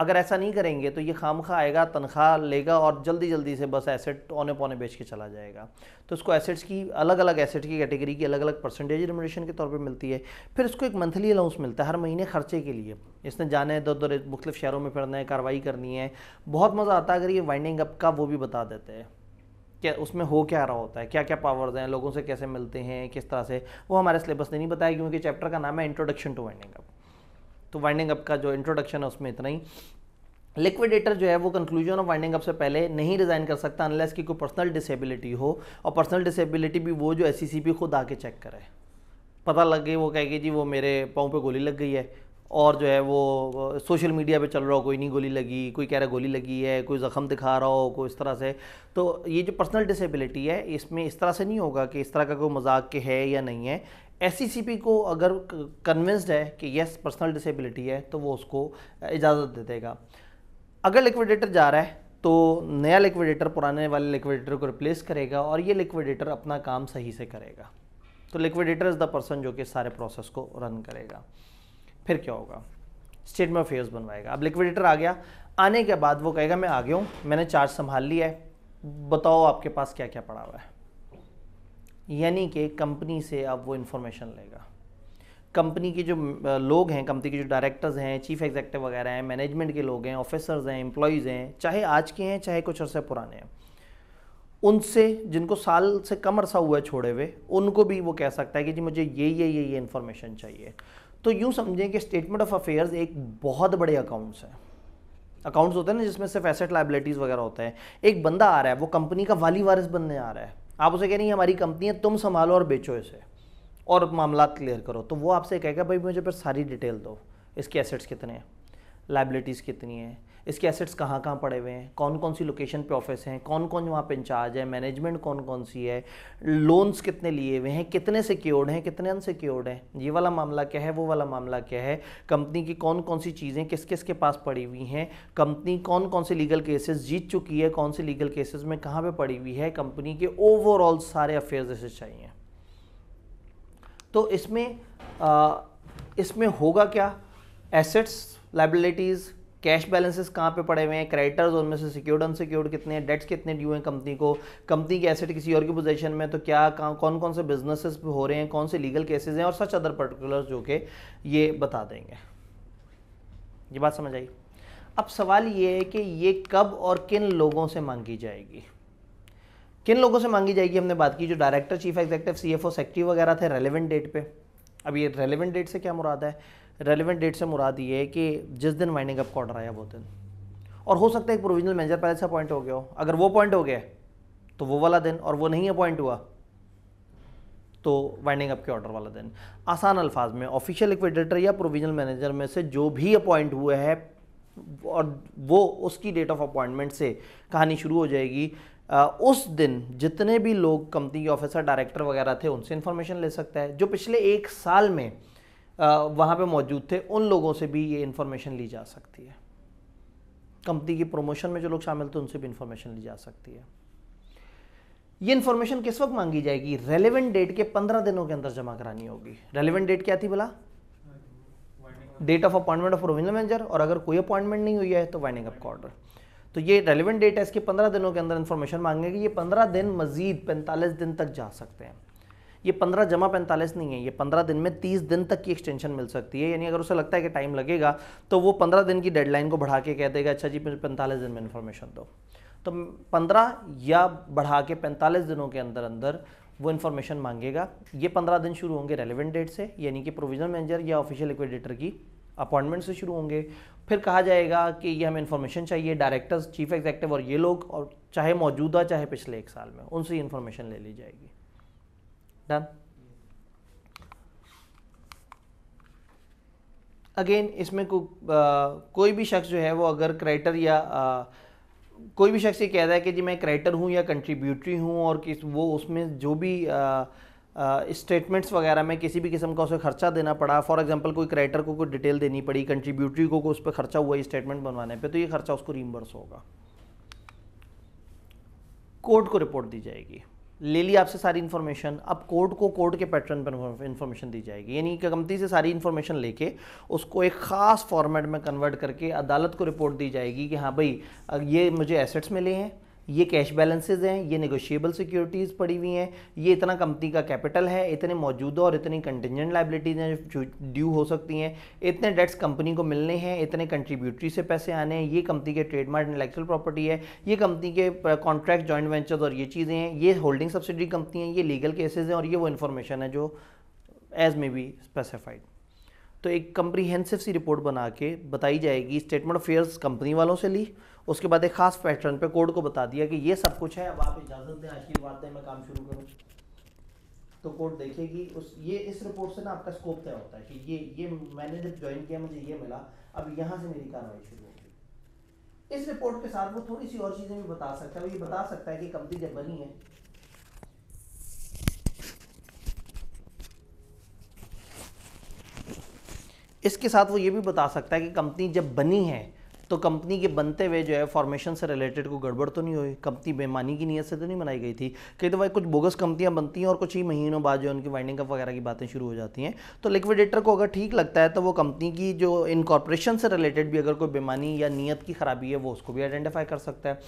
अगर ऐसा नहीं करेंगे तो ये खाम खा आएगा तनख्वाह लेगा और जल्दी जल्दी से बस एसेट औने पौने बेच के चला जाएगा तो इसको एसेट्स की अलग अलग एसेट की कैटेगरी की अलग अलग परसेंटेज रिमोडेशन के तौर पर मिलती है फिर इसको एक मंथली अलाउंस मिलता है हर महीने खर्चे के लिए इसने जाने है दो दो मुख्तफ शहरों में फिरना है कार्रवाई करनी है बहुत मज़ा आता है अगर ये वाइंडिंग अप का वो भी बता देते हैं क्या उसमें हो क्या रहा होता है क्या क्या पावर्स हैं लोगों से कैसे मिलते हैं किस तरह से वो हमारे सिलेबस ने नहीं बताया क्योंकि चैप्टर का नाम है इंट्रोडक्शन टू वाइंडिंग अप तो वाइंडिंग अप का जो इंट्रोडक्शन है उसमें इतना ही लिक्विडेटर जो है वो कंक्लूजन ऑफ वाइंडिंग अप से पहले नहीं रिज़ाइन कर सकता अनलेस की कोई पर्सनल डिसेबिलिटी हो और पर्सनल डिसेबिलिटी भी वो जो एस e खुद आके चेक करे पता लग गई वो कहे जी वो मेरे पाँव पे गोली लग गई है और जो है वो सोशल मीडिया पे चल रहा हो कोई नहीं गोली लगी कोई कह रहा गोली लगी है कोई जख्म दिखा रहा हो कोई इस तरह से तो ये जो पर्सनल डिसेबिलिटी है इसमें इस तरह से नहीं होगा कि इस तरह का कोई मजाक के है या नहीं है एससीसीपी e को अगर कन्विंस्ड है कि यस पर्सनल डिसेबिलिटी है तो वो उसको इजाज़त दे देगा अगर लिक्विडेटर जा रहा है तो नया लिक्विडेटर पुराने वाले लिक्विडेटर को रिप्लेस करेगा और ये लिक्विडेटर अपना काम सही से करेगा तो लिक्विडेटर इज़ द पर्सन जो कि सारे प्रोसेस को रन करेगा फिर क्या होगा स्टेटमेंट ऑफ अफेयर्स बनवाएगा अब लिक्विडेटर आ गया आने के बाद वो कहेगा मैं आ गया हूँ मैंने चार्ज संभाल लिया है बताओ आपके पास क्या क्या पड़ा हुआ है यानी कि कंपनी से अब वो इन्फॉर्मेशन लेगा कंपनी के जो लोग हैं कंपनी के जो डायरेक्टर्स हैं चीफ एग्जेक्टिव वगैरह हैं मैनेजमेंट के लोग हैं ऑफिसर्स हैं एम्प्लॉयज़ हैं चाहे आज के हैं चाहे कुछ अरसे पुराने हैं उनसे जिनको साल से कम अरसा हुआ है छोड़े हुए उनको भी वो कह सकता है कि जी मुझे ये ये ये ये इन्फॉर्मेशन चाहिए तो यूँ समझें कि स्टेटमेंट ऑफ अफेयर्स एक बहुत बड़े अकाउंट्स हैं अकाउंट्स होते हैं ना जिसमें सिर्फ एसेट लाइबिलिटीज़ वगैरह होते हैं एक बंदा आ रहा है वो कंपनी का वाली वारिस बनने आ रहा है आप उसे कह रही हमारी कंपनी है तुम संभालो और बेचो इसे और मामला क्लियर करो तो वो आपसे कहेगा भाई मुझे फिर सारी डिटेल दो इसके एसेट्स कितने हैं लाइबिलिटीज़ कितनी है इसके एसेट्स कहाँ कहाँ पड़े हुए हैं कौन कौन सी लोकेशन पे ऑफिस हैं कौन कौन वहाँ पे इंचार्ज है मैनेजमेंट कौन कौन सी है लोन्स कितने लिए हुए हैं कितने सिक्योर्ड हैं कितने अनसिक्योर्ड हैं ये वाला मामला क्या है वो वाला मामला क्या है कंपनी की कौन कौन सी चीज़ें किस किस के पास पड़ी हुई हैं कंपनी कौन कौन से लीगल केसेस जीत चुकी है कौन से लीगल केसेस में कहाँ पर पड़ी हुई है कंपनी के ओवरऑल सारे अफेयर्स ऐसे चाहिए तो इसमें आ, इसमें होगा क्या एसेट्स लाइबिलिटीज़ कैश बैलेंसेस कहाँ पे पड़े हुए हैं क्रेडिटर्स उनमें से सिक्योर्ड अनसिक्योर्ड कितने हैं डेट्स कितने ड्यू हैं कंपनी को कंपनी के एसेट किसी और की पोजीशन में तो क्या कौन कौन से बिजनेसेस हो रहे हैं कौन से लीगल केसेस हैं और सच अदर पर्टिकुलर जो के ये बता देंगे ये बात समझ आई अब सवाल ये है कि ये कब और किन लोगों से मांगी जाएगी किन लोगों से मांगी जाएगी हमने बात की जो director chief executive C F वगैरह थे रेलिवेंट डेट पे अब ये रेलिवेंट डेट से क्या मुराद है रेलिवेंट डेट से मुराद ये है कि जिस दिन वाइंडिंग अप का ऑर्डर आया वो दिन और हो सकता है एक प्रोविजनल मैनेजर पहले से अपॉइंट हो गया हो अगर वो अपॉइंट हो गया तो वो वाला दिन और वो नहीं अपॉइंट हुआ तो वाइंडिंग अप के ऑर्डर वाला दिन आसान अल्फाज में ऑफिशियल इक्विडेटर या प्रोविजनल मैनेजर में से जो भी अपॉइंट हुए हैं और वो उसकी डेट ऑफ अपॉइंटमेंट से कहानी शुरू हो जाएगी आ, उस दिन जितने भी लोग कंपनी के ऑफिसर डायरेक्टर वगैरह थे उनसे इन्फॉर्मेशन ले सकता है जो पिछले एक साल में वहाँ पे मौजूद थे उन लोगों से भी ये इन्फॉर्मेशन ली जा सकती है कंपनी की प्रमोशन में जो लोग शामिल थे उनसे भी इन्फॉर्मेशन ली जा सकती है ये इन्फॉर्मेशन किस वक्त मांगी जाएगी रेलिवेंट डेट के पंद्रह दिनों के अंदर जमा करानी होगी रेलिवेंट डेट क्या थी भला date of appointment of provisional manager और अगर कोई अपॉइंटमेंट नहीं हुई है तो वाइनिंग अप का ऑर्डर तो ये रेलिवेंट डेट है इसके पंद्रह दिनों के अंदर इन्फॉर्मेशन मांगेगी ये पंद्रह दिन मजीद पैंतालीस दिन तक जा सकते हैं ये पंद्रह जमा पैंतालीस नहीं है ये पंद्रह दिन में तीस दिन तक की एक्सटेंशन मिल सकती है यानी अगर उसे लगता है कि टाइम लगेगा तो वो पंद्रह दिन की डेडलाइन को बढ़ा के कह देगा अच्छा जी मुझे पैंतालीस दिन में इन्फॉर्मेशन दो तो पंद्रह या बढ़ा के पैंतालीस दिनों के अंदर अंदर वो इन्फॉर्मेशन मांगेगा ये पंद्रह दिन शुरू होंगे रेलिवेंट डेट से यानी कि प्रोविजनल मैनेजर या ऑफिशियल लिक्विडेटर की अपॉइंटमेंट से शुरू होंगे फिर कहा जाएगा कि ये हमें इन्फॉर्मेशन चाहिए डायरेक्टर्स चीफ एग्जेक्टिव और ये लोग और चाहे मौजूदा चाहे पिछले एक साल में उनसे इन्फॉर्मेशन ले ली जाएगी done अगेन इसमें को, आ, कोई भी शख्स जो है वो अगर क्राइटर या आ, कोई भी शख्स ये कह रहा है कि जी मैं क्राइटर हूँ या कंट्रीब्यूटरी हूँ और किस वो उसमें जो भी स्टेटमेंट्स वगैरह में किसी भी किस्म का उसे खर्चा देना पड़ा फॉर एग्जांपल कोई क्राइटर को कोई डिटेल देनी पड़ी कंट्रीब्यूटरी को, को उस पर खर्चा हुआ स्टेटमेंट बनवाने पे तो ये खर्चा उसको रिमबर्स होगा कोर्ट को रिपोर्ट दी जाएगी ले ली आपसे सारी इन्फॉर्मेशन अब कोर्ट को कोर्ट के पैटर्न पर इन्फॉर्मेशन दी जाएगी यानी कि कंपनी से सारी इन्फॉर्मेशन लेके उसको एक ख़ास फॉर्मेट में कन्वर्ट करके अदालत को रिपोर्ट दी जाएगी कि हाँ भाई ये मुझे एसेट्स मिले हैं ये कैश बैलेंसेज हैं ये निगोशिएबल सिक्योरिटीज़ पड़ी हुई हैं ये इतना कंपनी का कैपिटल है इतने मौजूदा और इतनी कंटिजेंट लाइबिलिटीज़ हैं जो ड्यू हो सकती हैं इतने डेट्स कंपनी को मिलने हैं इतने कंट्रीब्यूटरी से पैसे आने हैं ये कंपनी के ट्रेडमार्क इंटेलेक्चुअल प्रॉपर्टी है ये कंपनी के कॉन्ट्रैक्ट जॉइंट वेंचर्स और ये चीज़ें हैं ये होल्डिंग सब्सिडी कंपनी है ये लीगल केसेज हैं और ये वो इन्फॉर्मेशन है जो एज मे बी स्पेसिफाइड तो एक कंप्रीहेंसिव सी रिपोर्ट बना के बताई जाएगी स्टेटमेंट अफेयर्स कंपनी वालों से ली उसके बाद एक खास पैटर्न पे कोड को बता दिया कि ये सब कुछ है अब आप इजाज़त दें आशीर्वाद दें मैं काम शुरू करूँ तो कोर्ट देखेगी उस ये इस रिपोर्ट से ना आपका स्कोप तय होता है कि ये ये मैंने जब ज्वाइन किया मुझे ये मिला अब यहाँ से मेरी कार्रवाई शुरू होगी इस रिपोर्ट के साथ वो थोड़ी सी और चीज़ें भी बता सकता है वो ये बता सकता है कि कंपनी जब बनी है इसके साथ वो ये भी बता सकता है कि कंपनी जब बनी है तो कंपनी के बनते हुए जो है फॉर्मेशन से रिलेटेड को गड़बड़ तो नहीं हुई कंपनी बेमानी की नीयत से तो नहीं बनाई गई थी कई दफ़ा कुछ बोगस कंपनियां बनती हैं और कुछ ही महीनों बाद जो है उनकी वाइंडिंग अप वगैरह की बातें शुरू हो जाती हैं तो लिक्विडेटर को अगर ठीक लगता है तो वो कंपनी की जो इनकॉर्पोरेशन से रिलेटेड भी अगर कोई बेमानी या नीयत की खराबी है वो उसको भी आइडेंटिफाई कर सकता है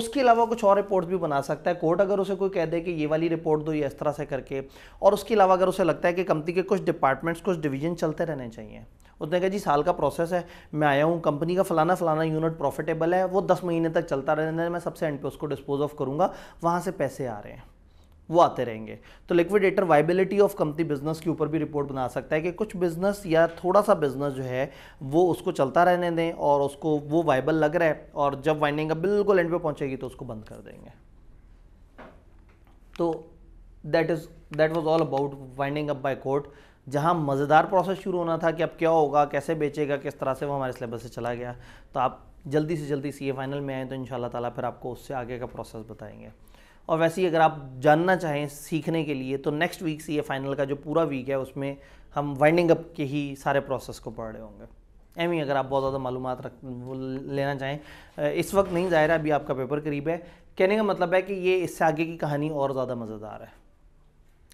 उसके अलावा कुछ और रिपोर्ट भी बना सकता है कोर्ट अगर उसे कोई कह दे कि ये वाली रिपोर्ट दो ये इस तरह से करके और उसके अलावा अगर उसे लगता है कि कंपनी के कुछ डिपार्टमेंट्स कुछ डिवीजन चलते रहने चाहिए उसने कहा जी साल का प्रोसेस है मैं आया हूँ कंपनी का फलाना फलाना यूनिट प्रॉफिटेबल है वो दस महीने तक चलता रहने है मैं सबसे एंड पे उसको डिस्पोज ऑफ करूँगा वहाँ से पैसे आ रहे हैं वो आते रहेंगे तो liquidator viability of company business के ऊपर भी रिपोर्ट बना सकता है कि कुछ बिजनेस या थोड़ा सा बिजनेस जो है वो उसको चलता रहने दें और उसको वो वाइबल लग रहा है और जब वाइंडिंग का बिल्कुल एंड पे पहुंचेगी तो उसको बंद कर देंगे तो that is that was all about winding up by court जहाँ मज़ेदार प्रोसेस शुरू होना था कि अब क्या होगा कैसे बेचेगा किस तरह से वो हमारे सिलेबस से चला गया तो आप जल्दी से जल्दी सी फाइनल में आएँ तो इन ताला फिर आपको उससे आगे का प्रोसेस बताएंगे और वैसे ही अगर आप जानना चाहें सीखने के लिए तो नेक्स्ट वीक सी फाइनल का जो पूरा वीक है उसमें हम वाइंडिंग अप के ही सारे प्रोसेस को पढ़ रहे होंगे एम ही अगर आप बहुत ज़्यादा मालूम रख लेना चाहें इस वक्त नहीं ज़ाहिर है अभी आपका पेपर करीब है कहने का मतलब है कि ये इससे आगे की कहानी और ज़्यादा मज़ेदार है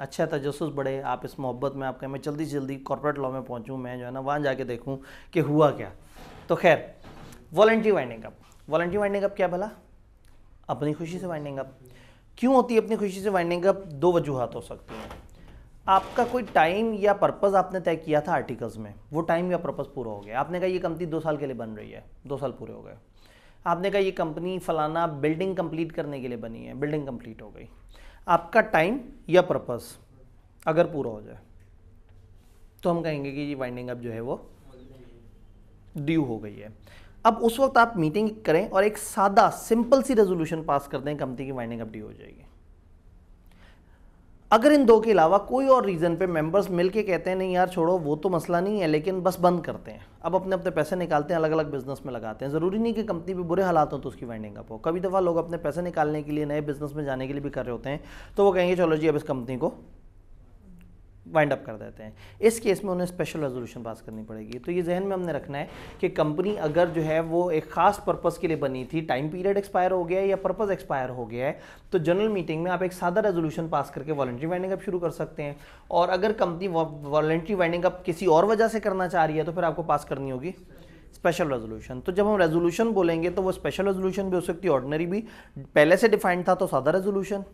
अच्छा तजस बढ़े आप इस मोहब्बत में आप कहें मैं जल्दी से जल्दी कॉरपोरेट लॉ में पहुँचूँ मैं जो है ना वहाँ जाके देखूँ कि हुआ क्या तो खैर voluntary winding up voluntary winding up क्या भला अपनी खुशी से वाइंडिंग अप क्यों होती है अपनी खुशी से वाइंडिंग अप दो वजूहत हो सकती हैं आपका कोई टाइम या पर्पज़ आपने तय किया था आर्टिकल्स में वो टाइम या पर्पज़ पूरा हो गया आपने कहा ये कंपनी दो साल के लिए बन रही है दो साल पूरे हो गए आपने कहा ये कंपनी फलाना बिल्डिंग कंप्लीट करने के लिए बनी है बिल्डिंग कंप्लीट हो गई आपका टाइम या पर्पस अगर पूरा हो जाए तो हम कहेंगे कि ये वाइंडिंग अप जो है वो ड्यू हो गई है अब उस वक्त आप मीटिंग करें और एक सादा सिंपल सी रेजोल्यूशन पास कर दें कंपनी की वाइंडिंग अप ड्यू हो जाएगी अगर इन दो के अलावा कोई और रीज़न पे मेंबर्स मिलके कहते हैं नहीं यार छोड़ो वो तो मसला नहीं है लेकिन बस बंद करते हैं अब अपने अपने पैसे निकालते हैं अलग अलग बिजनेस में लगाते हैं ज़रूरी नहीं कि कंपनी भी बुरे हालात हों तो उसकी वाइंडिंग अप हो कभी दफ़ा लोग अपने पैसे निकालने के लिए नए बिजनेस में जाने के लिए भी कर रहे होते हैं तो वो कहेंगे चलो जी अब इस कंपनी को वाइंड अप कर देते हैं इस केस में उन्हें स्पेशल रेजोल्यूशन पास करनी पड़ेगी तो ये जहन में हमने रखना है कि कंपनी अगर जो है वो एक खास पर्पस के लिए बनी थी टाइम पीरियड एक्सपायर हो गया है या पर्पस एक्सपायर हो गया है तो जनरल मीटिंग में आप एक सादा रेजोल्यूशन पास करके वॉलेंट्री वाइंडिंग अप शुरू कर सकते हैं और अगर कंपनी वॉलेंट्री वाइंडिंग अप किसी और वजह से करना चाह रही है तो फिर आपको पास करनी होगी स्पेशल रेजोल्यूशन तो जब हम रेजोल्यूशन बोलेंगे तो वो स्पेशल रेजोल्यूशन भी हो सकती है ऑर्डनरी भी पहले से डिफाइंड था तो सादा रेजोल्यूशन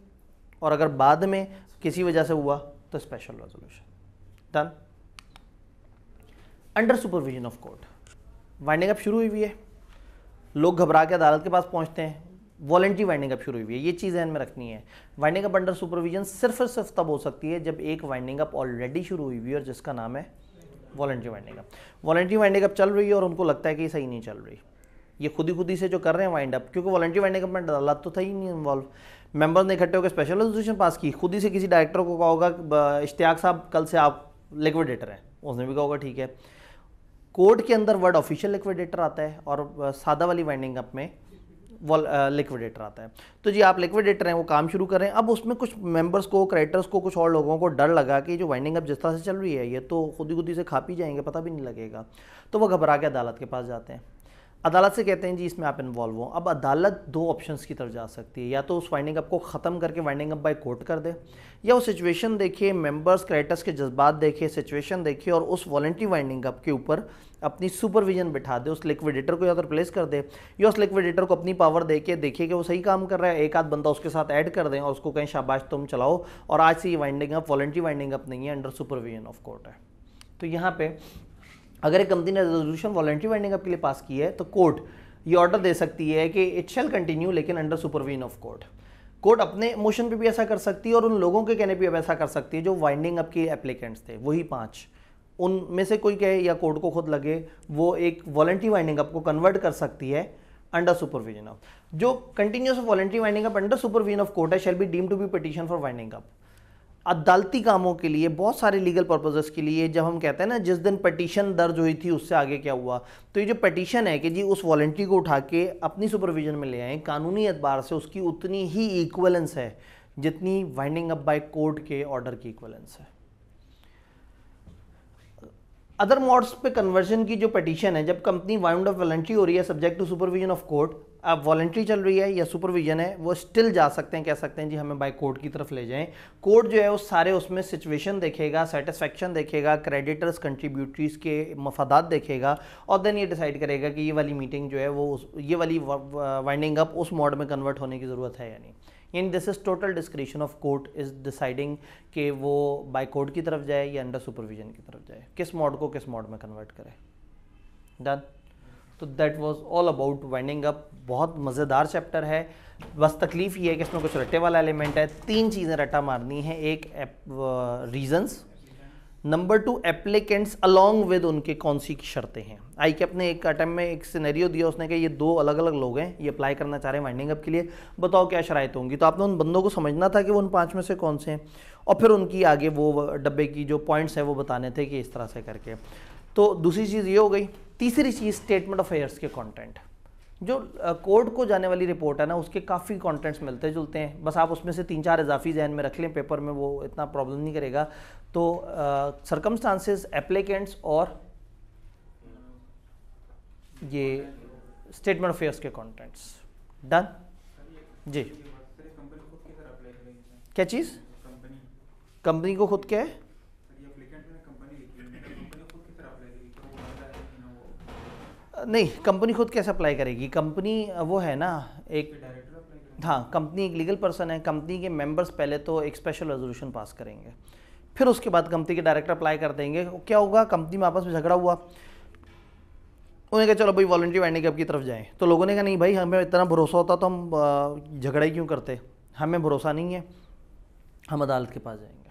और अगर बाद में किसी वजह से हुआ the special resolution. Done. Under supervision of court winding up शुरू हुई हुई है लोग घबरा के अदालत के पास पहुंचते हैं वॉलेंट्री वाइंडिंग अप शुरू हुई है ये चीज़ ध्यान में रखनी है वाइंडिंग अप अंडर सुपरविजन सिर्फ और सिर्फ तब हो सकती है जब एक वाइंडिंग अप ऑलरेडी शुरू हुई हुई है और जिसका नाम है voluntary winding up voluntary winding up चल रही है और उनको लगता है कि सही नहीं चल रही ये खुद ही खुद ही से जो कर रहे हैं वाइंड अप क्योंकि वॉलेंट्री वाइंडिंग अप में अदालत तो था ही नहीं इन्वॉल्व मेंबर ने इकट्ठे होकर स्पेशल रेजोल्यूशन पास की खुद ही से किसी डायरेक्टर को कहा होगा इश्तियाक साहब कल से आप लिक्विडेटर हैं उसने भी कहा होगा ठीक है कोर्ट के अंदर वर्ड ऑफिशियल लिक्विडेटर आता है और सादा वाली वाइंडिंग अप में लिक्विडेटर आता है तो जी आप लिक्विडेटर हैं वो काम शुरू करें अब उसमें कुछ मेंबर्स को क्रेडिटर्स को कुछ और लोगों को डर लगा कि जो वाइंडिंग अप जिस तरह से चल रही है ये तो खुद ही खुद ही से खा पी जाएंगे पता भी नहीं लगेगा तो वो घबरा के अदालत के पास जाते हैं अदालत से कहते हैं जी इसमें आप इन्वॉल्व हो अब अदालत दो ऑप्शंस की तरफ जा सकती है या तो उस वाइंडिंग अप को ख़त्म करके वाइंडिंग अप बाय कोर्ट कर दे या वो सिचुएशन देखे मेंबर्स क्रेडिटर्स के जज्बात देखे सिचुएशन देखे और उस वॉलेंट्री वाइंडिंग अप के ऊपर अपनी सुपरविजन बिठा दे उस लिक्विडेटर को या तो रिप्लेस कर दे या उस लिक्विडेटर को अपनी पावर दे के देखिए कि वो सही काम कर रहा है एक आध बंदा उसके साथ ऐड कर दें और उसको कहीं शाबाश तुम चलाओ और आज से ये winding up voluntary winding up नहीं है अंडर सुपरविजन ऑफ कोर्ट है तो यहाँ पे अगर एक कंपनी ने रेजोल्यूशन वॉलेंट्री वाइंडिंग आपके लिए पास की है तो कोर्ट ये ऑर्डर दे सकती है कि इट शेल कंटिन्यू लेकिन under supervision of court court अपने मोशन पे भी ऐसा कर सकती है और उन लोगों के कहने पे भी ऐसा कर सकती है जो वाइंडिंग अप के एप्लीकेंट्स थे वही पांच उनमें से कोई कहे या कोर्ट को खुद लगे वो एक वॉलेंट्री वाइंडिंग अप को कन्वर्ट कर सकती है अंडर सुपरविजन ऑफ जो continues voluntary winding up under supervision of court है shall be deem to be petition for winding up अदालती कामों के लिए बहुत सारे लीगल पर्पजेस के लिए जब हम कहते हैं ना जिस दिन पटिशन दर्ज हुई थी उससे आगे क्या हुआ तो ये जो पटिशन है कि जी उस वॉल्ट्री को उठा के अपनी सुपरविजन में ले आए कानूनी एतबार से उसकी उतनी ही इक्वलेंस है जितनी वाइंडिंग अप बाय कोर्ट के ऑर्डर की इक्वलेंस है अदर मॉड्स पे कन्वर्जन की जो पटिशन है जब कंपनी वाइंड ऑफ वॉलेंट्री हो रही है subject to supervision of court अब वॉलेंट्री चल रही है या सुपरविजन है वो स्टिल जा सकते हैं कह सकते हैं जी हमें बाय कोर्ट की तरफ ले जाएं कोर्ट जो है वो सारे उसमें सिचुएशन देखेगा सेटिस्फेक्शन देखेगा क्रेडिटर्स कंट्रीब्यूटरीज के मफादात देखेगा और देन ये डिसाइड करेगा कि ये वाली मीटिंग जो है वो ये वाली वाइंडिंग अप उस मॉड में कन्वर्ट होने की ज़रूरत है यानी यानी this is total description of court is deciding कि वो बाई कोर्ट की तरफ जाए या अंडर सुपरविजन की तरफ जाए किस मॉड को किस मॉड में कन्वर्ट करे डन तो that was all about winding up बहुत मज़ेदार चैप्टर है बस तकलीफ़ ये है कि इसमें कुछ रटे वाला एलिमेंट है तीन चीज़ें रटा मारनी है एक reasons number two applicants along with उनके कौन सी शर्तें हैं आई कैप ने एक अटैम में एक सिनेरियो दिया उसने कहा ये दो अलग अलग लोग हैं ये अप्लाई करना चाह रहे हैं वाइंडिंग अप के लिए बताओ क्या शराय होंगी तो आपने उन बंदों को समझना था कि वो उन पाँच में से कौन से हैं और फिर उनकी आगे वो डब्बे की जो पॉइंट्स हैं वो बताने थे कि इस तरह से करके तो दूसरी चीज़ ये हो गई तीसरी चीज़ स्टेटमेंट ऑफ अफेयर्स के कंटेंट जो कोर्ट को जाने वाली रिपोर्ट है ना उसके काफ़ी कंटेंट्स मिलते जुलते हैं बस आप उसमें से तीन चार इजाफी जहन में रख लें पेपर में वो इतना प्रॉब्लम नहीं करेगा तो सरकमस्टांसेस एप्लीकेंट्स और ये स्टेटमेंट ऑफ अफेयर्स के कंटेंट्स डन जी क्या चीज़ कंपनी को खुद क्या है नहीं कंपनी खुद कैसे अप्लाई करेगी कंपनी वो है ना एक हाँ कंपनी एक लीगल पर्सन है कंपनी के मेंबर्स पहले तो एक स्पेशल रेजोल्यूशन पास करेंगे फिर उसके बाद कंपनी के डायरेक्टर अप्लाई कर देंगे क्या होगा कंपनी में आपस में झगड़ा हुआ उन्होंने कहा चलो भाई वॉल्ट्री हैंडीकैप की तरफ जाएं तो लोगों ने कहा नहीं भाई हमें इतना भरोसा होता तो हम झगड़ा ही क्यों करते हमें भरोसा नहीं है हम अदालत के पास जाएंगे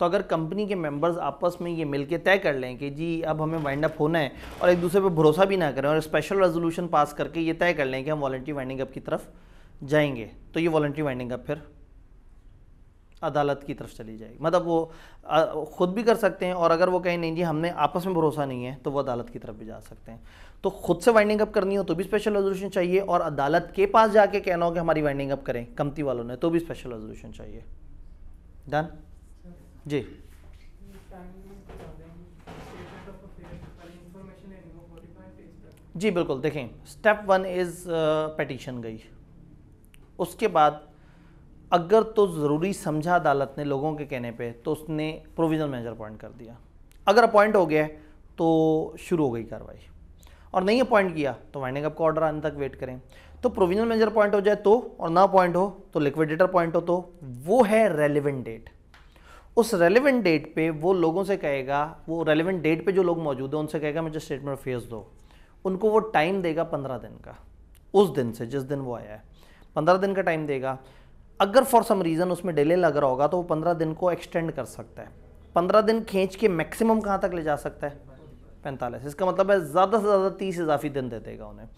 तो अगर कंपनी के मेंबर्स आपस में ये मिलके तय कर लें कि जी अब हमें वाइंड अप होना है और एक दूसरे पर भरोसा भी ना करें और स्पेशल रेजोल्यूशन पास करके ये तय कर लें कि हम वॉल्ट्री वाइंडिंग अप की तरफ जाएंगे तो ये वॉल्ट्री वाइंडिंग अप फिर अदालत की तरफ चली जाएगी मतलब वो ख़ुद भी कर सकते हैं और अगर वो कहें नहीं जी हमने आपस में भरोसा नहीं है तो वो अदालत की तरफ भी जा सकते हैं तो खुद से वाइंडिंग अप करनी हो तो भी स्पेशल रेजोल्यूशन चाहिए और अदालत के पास जाके कहना हो कि हमारी वाइंडिंग अप करें कमती वालों ने तो भी स्पेशल रेजोल्यूशन चाहिए डन जी जी बिल्कुल देखें स्टेप वन इज़ पटिशन गई उसके बाद अगर तो ज़रूरी समझा अदालत ने लोगों के कहने पे तो उसने प्रोविज़नल मेजर अपॉइंट कर दिया अगर अपॉइंट हो गया तो शुरू हो गई कार्रवाई और नहीं अपॉइंट किया तो वाइंडिंग अप का ऑर्डर आने तक वेट करें तो प्रोविजनल मेजर अपॉइंट हो जाए तो और ना अपॉइंट हो तो लिक्विडेटर अपॉइंट हो तो वो है रेलिवेंट डेट उस रेलिवेंट डेट पे वो लोगों से कहेगा वो रेलिवेंट डेट पे जो लोग मौजूद हैं उनसे कहेगा मुझे स्टेटमेंट ऑफ फेयर्स दो उनको वो टाइम देगा पंद्रह दिन का उस दिन से जिस दिन वो आया है पंद्रह दिन का टाइम देगा अगर फॉर सम रीज़न उसमें डिले लग रहा होगा तो वो पंद्रह दिन को एक्सटेंड कर सकता है पंद्रह दिन खींच के मैक्सिमम कहाँ तक ले जा सकता है पैंतालीस इसका मतलब है ज़्यादा से ज़्यादा तीस इजाफी दिन दे देगा उन्हें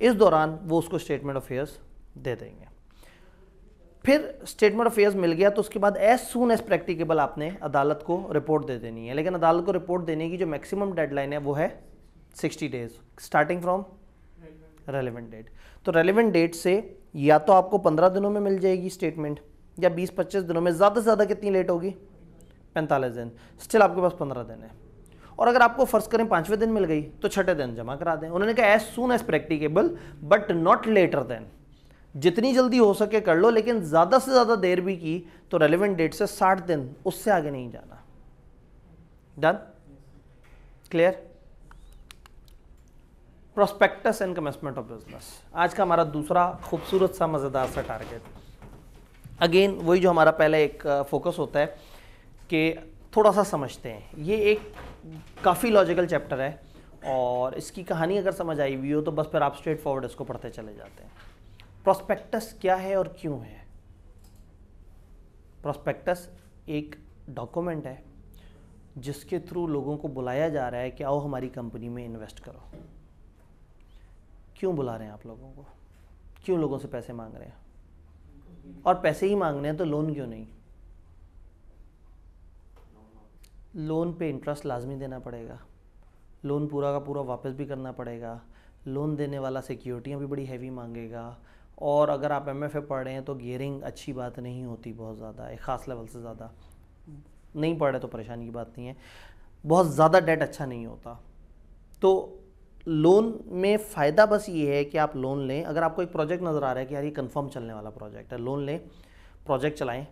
इस दौरान वो उसको स्टेटमेंट ऑफ फेयर्स दे देंगे फिर स्टेटमेंट ऑफ अफेयर्स मिल गया तो उसके बाद एज सून एज प्रैक्टिकेबल आपने अदालत को रिपोर्ट दे देनी है लेकिन अदालत को रिपोर्ट देने की जो मैक्सिमम डेडलाइन है वो है sixty days starting from relevant date तो रेलिवेंट डेट से या तो आपको पंद्रह दिनों में मिल जाएगी स्टेटमेंट या बीस पच्चीस दिनों में ज़्यादा से ज़्यादा कितनी लेट होगी पैंतालीस दिन स्टिल आपके पास पंद्रह दिन है और अगर आपको फर्स्ट करें पाँचवें दिन मिल गई तो छठे दिन जमा करा दें उन्होंने कहा as soon as practicable but not later than जितनी जल्दी हो सके कर लो लेकिन ज़्यादा से ज़्यादा देर भी की तो रेलिवेंट डेट से साठ दिन उससे आगे नहीं जाना done clear prospectus and commencement of business आज का हमारा दूसरा खूबसूरत सा मज़ेदार सा टारगेट अगेन वही जो हमारा पहले एक फोकस होता है कि थोड़ा सा समझते हैं ये एक काफ़ी लॉजिकल चैप्टर है और इसकी कहानी अगर समझ आई हुई हो तो बस फिर आप स्ट्रेट फॉरवर्ड इसको पढ़ते चले जाते हैं प्रोस्पेक्टस क्या है और क्यों है प्रोस्पेक्टस एक डॉक्यूमेंट है जिसके थ्रू लोगों को बुलाया जा रहा है कि आओ हमारी कंपनी में इन्वेस्ट करो क्यों बुला रहे हैं आप लोगों को क्यों लोगों से पैसे मांग रहे हैं और पैसे ही मांग रहे हैं तो लोन क्यों नहीं लोन पे इंटरेस्ट लाजमी देना पड़ेगा लोन पूरा का पूरा वापस भी करना पड़ेगा लोन देने वाला सिक्योरिटियाँ भी बड़ी हैवी मांगेगा और अगर आप एम एफ ए पढ़ रहे हैं तो गियरिंग अच्छी बात नहीं होती बहुत ज़्यादा एक ख़ास लेवल से ज़्यादा नहीं पढ़ रहे तो परेशानी की बात नहीं है बहुत ज़्यादा डेट अच्छा नहीं होता तो लोन में फ़ायदा बस ये है कि आप लोन लें अगर आपको एक प्रोजेक्ट नज़र आ रहा है कि यार ये कन्फर्म चलने वाला प्रोजेक्ट है लोन लें प्रोजेक्ट चलाएं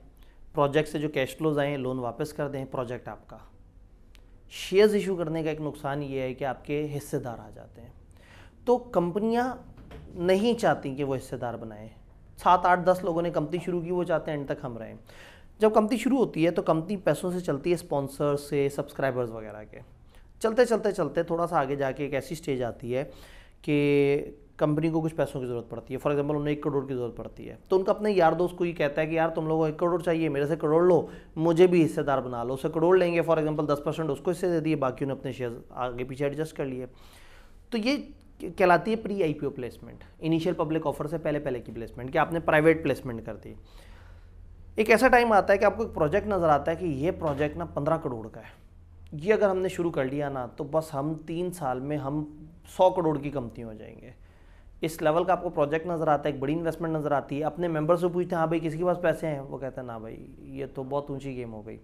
प्रोजेक्ट से जो कैश फ्लोज आएँ लोन वापस कर दें प्रोजेक्ट आपका शेयर्स इशू करने का एक नुकसान ये है कि आपके हिस्सेदार आ जाते हैं तो कंपनियां नहीं चाहती कि वो हिस्सेदार बनाए सात आठ दस लोगों ने कंपनी शुरू की वो चाहते हैं एंड तक हम रहें जब कंपनी शुरू होती है तो कंपनी पैसों से चलती है स्पॉन्सर से सब्सक्राइबर्स वगैरह के चलते चलते चलते थोड़ा सा आगे जाके एक ऐसी स्टेज आती है कि कंपनी को कुछ पैसों की ज़रूरत पड़ती है फॉर एग्जाम्पल उन्हें एक करोड़ की ज़रूरत पड़ती है तो उनका अपने यार दोस्त को ये कहता है कि यार तुम लोगों को एक करोड़ चाहिए मेरे से करोड़ लो मुझे भी हिस्सेदार बना लो उसे करोड़ लेंगे फॉर एग्जाम्पल दस परसेंट उसको हिस्से दे दिए बाकी उन्हें अपने शेयर आगे पीछे एडजस्ट कर लिए तो ये कहलाती है pre I P O placement initial public offer से पहले पहले की प्लेसमेंट कि आपने प्राइवेट प्लेसमेंट कर दी एक ऐसा टाइम आता है कि आपको एक प्रोजेक्ट नज़र आता है कि ये प्रोजेक्ट ना पंद्रह करोड़ का है ये अगर हमने शुरू कर लिया ना तो बस हम तीन साल में हम सौ करोड़ की कंपनी हो जाएंगे इस लेवल का आपको प्रोजेक्ट नज़र आता है एक बड़ी इन्वेस्टमेंट नज़र आती है अपने मेंबर से पूछते हैं हाँ भाई किसके पास पैसे हैं वो कहते हैं ना भाई ये तो बहुत ऊंची गेम हो गई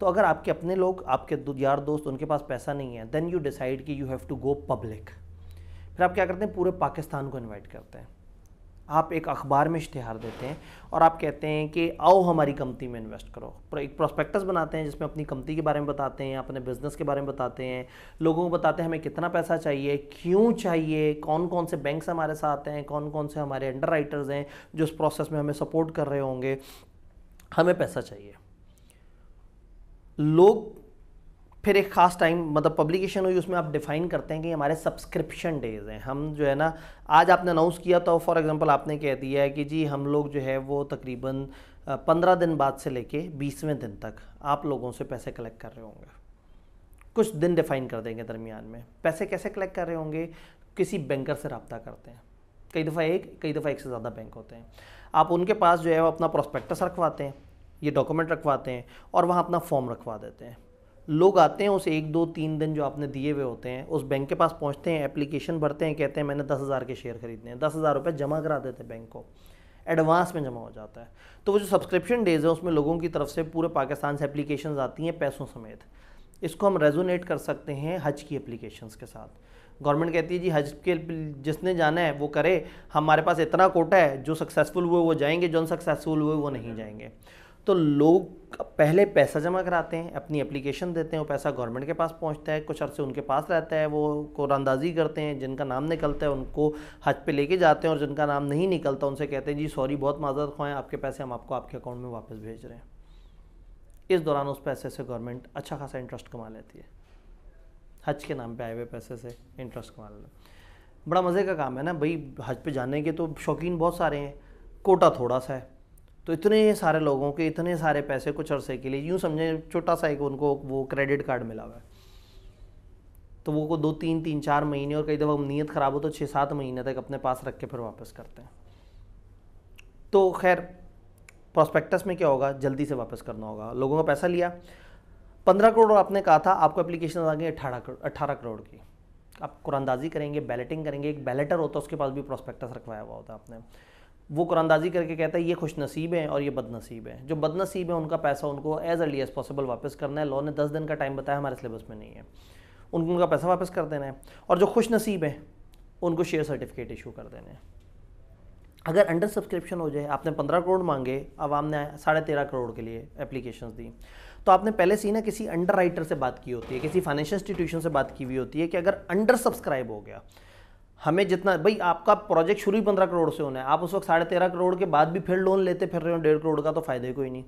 तो अगर आपके अपने लोग आपके यार दोस्त उनके पास पैसा नहीं है देन यू डिसाइड कि you have to go public फिर आप क्या करते हैं पूरे पाकिस्तान को इन्वाइट करते हैं आप एक अखबार में इश्तहार देते हैं और आप कहते हैं कि आओ हमारी कंपनी में इन्वेस्ट करो एक प्रोस्पेक्टस बनाते हैं जिसमें अपनी कंपनी के बारे में बताते हैं अपने बिजनेस के बारे में बताते हैं लोगों को बताते हैं हमें कितना पैसा चाहिए क्यों चाहिए कौन कौन से बैंक्स हमारे साथ हैं कौन कौन से हमारे अंडर राइटर्स हैं जो उस प्रोसेस में हमें सपोर्ट कर रहे होंगे हमें पैसा चाहिए लोग फिर एक ख़ास टाइम मतलब पब्लिकेशन हुई उसमें आप डिफाइन करते हैं कि हमारे सब्सक्रिप्शन डेज़ हैं हम जो है ना आज आपने अनाउंस किया तो फॉर एग्जांपल आपने कह दिया है कि जी हम लोग जो है वो तकरीबन पंद्रह दिन बाद से लेके बीसवें दिन तक आप लोगों से पैसे कलेक्ट कर रहे होंगे कुछ दिन डिफाइन कर देंगे दरमियान में पैसे कैसे कलेक्ट कर रहे होंगे किसी बैंकर से रबता करते हैं कई दफ़ा एक कई दफ़ा एक से ज़्यादा बैंक होते हैं आप उनके पास जो है वो अपना प्रोस्पेक्टस रखवाते हैं ये डॉक्यूमेंट रखवाते हैं और वहाँ अपना फॉर्म रखवा देते हैं लोग आते हैं उस एक दो तीन दिन जो आपने दिए हुए होते हैं उस बैंक के पास पहुंचते हैं एप्लीकेशन भरते हैं कहते हैं मैंने दस हज़ार के शेयर खरीदने हैं दस हज़ार रुपये जमा करा देते हैं बैंक को एडवांस में जमा हो जाता है तो वो जो सब्सक्रिप्शन डेज है उसमें लोगों की तरफ से पूरे पाकिस्तान से एप्लीकेशन आती हैं पैसों समेत इसको हम रेजोनेट कर सकते हैं हज की एप्लीकेशंस के साथ गवर्नमेंट कहती है जी हज के जिसने जाना है वो करे हमारे पास इतना कोटा है जो सक्सेसफुल हुए वो जाएंगे जो अनसक्सेसफुल हुए वो नहीं जाएंगे तो लोग पहले पैसा जमा कराते हैं अपनी एप्लीकेशन देते हैं वो पैसा गवर्नमेंट के पास पहुंचता है कुछ अरसे उनके पास रहता है वो कुरानंदाजी करते हैं जिनका नाम निकलता है उनको हज पे लेके जाते हैं और जिनका नाम नहीं निकलता उनसे कहते हैं जी सॉरी बहुत माजरत खोएँ आपके पैसे हम आपको आपके अकाउंट में वापस भेज रहे हैं इस दौरान उस पैसे से गवर्नमेंट अच्छा खासा इंटरेस्ट कमा लेती है हज के नाम पे आए हुए पैसे से इंटरेस्ट कमा लेते बड़ा मज़े का काम है ना भाई हज पे जाने के तो शौकीन बहुत सारे हैं कोटा थोड़ा सा है तो इतने सारे लोगों के इतने सारे पैसे कुछ अरसे के लिए यूँ समझें छोटा सा एक उनको वो क्रेडिट कार्ड मिला हुआ है तो वो को दो तीन तीन चार महीने और कई दफ़ा नीयत ख़राब हो तो छः सात महीने तक अपने पास रख के फिर वापस करते हैं तो खैर प्रोस्पेक्टस में क्या होगा जल्दी से वापस करना होगा लोगों का पैसा लिया पंद्रह करोड़ आपने कहा था आपको एप्लीकेशन आ गई अठारह करोड़ अट्ठारह करोड़ की आप कुरानदाजी करेंगे बैलेटिंग करेंगे एक बैलेटर होता है उसके पास भी प्रोस्पेक्टस रखवाया हुआ होता है आपने वो कुरानदाजी करके कहता है ये खुश नसीब हैं और ये बदनसीब हैं जो बदनसीब हैं उनका पैसा उनको एज अर्ली एज़ पॉसिबल वापस करना है लॉ ने दस दिन का टाइम बताया हमारे सिलेबस में नहीं है उनको उनका पैसा वापस कर देना है और जो खुश नसीब हैं उनको शेयर सर्टिफिकेट इशू कर देने हैं अगर अंडर सब्सक्रिप्शन हो जाए आपने पंद्रह करोड़ मांगे आवाम ने साढ़े तेरह करोड़ के लिए एप्लीकेशन दी तो आपने पहले से ही ना किसी अंडर राइटर से बात की होती है किसी फाइनेंशियल इंस्टीट्यूशन से बात की हुई होती है कि अगर अंडर सब्सक्राइब हो गया हमें जितना भाई आपका प्रोजेक्ट शुरू ही पंद्रह करोड़ से होना है आप उस वक्त साढ़े तेरह करोड़ के बाद भी फिर लोन लेते फिर रहे हो डेढ़ करोड़ का तो फ़ायदा ही कोई नहीं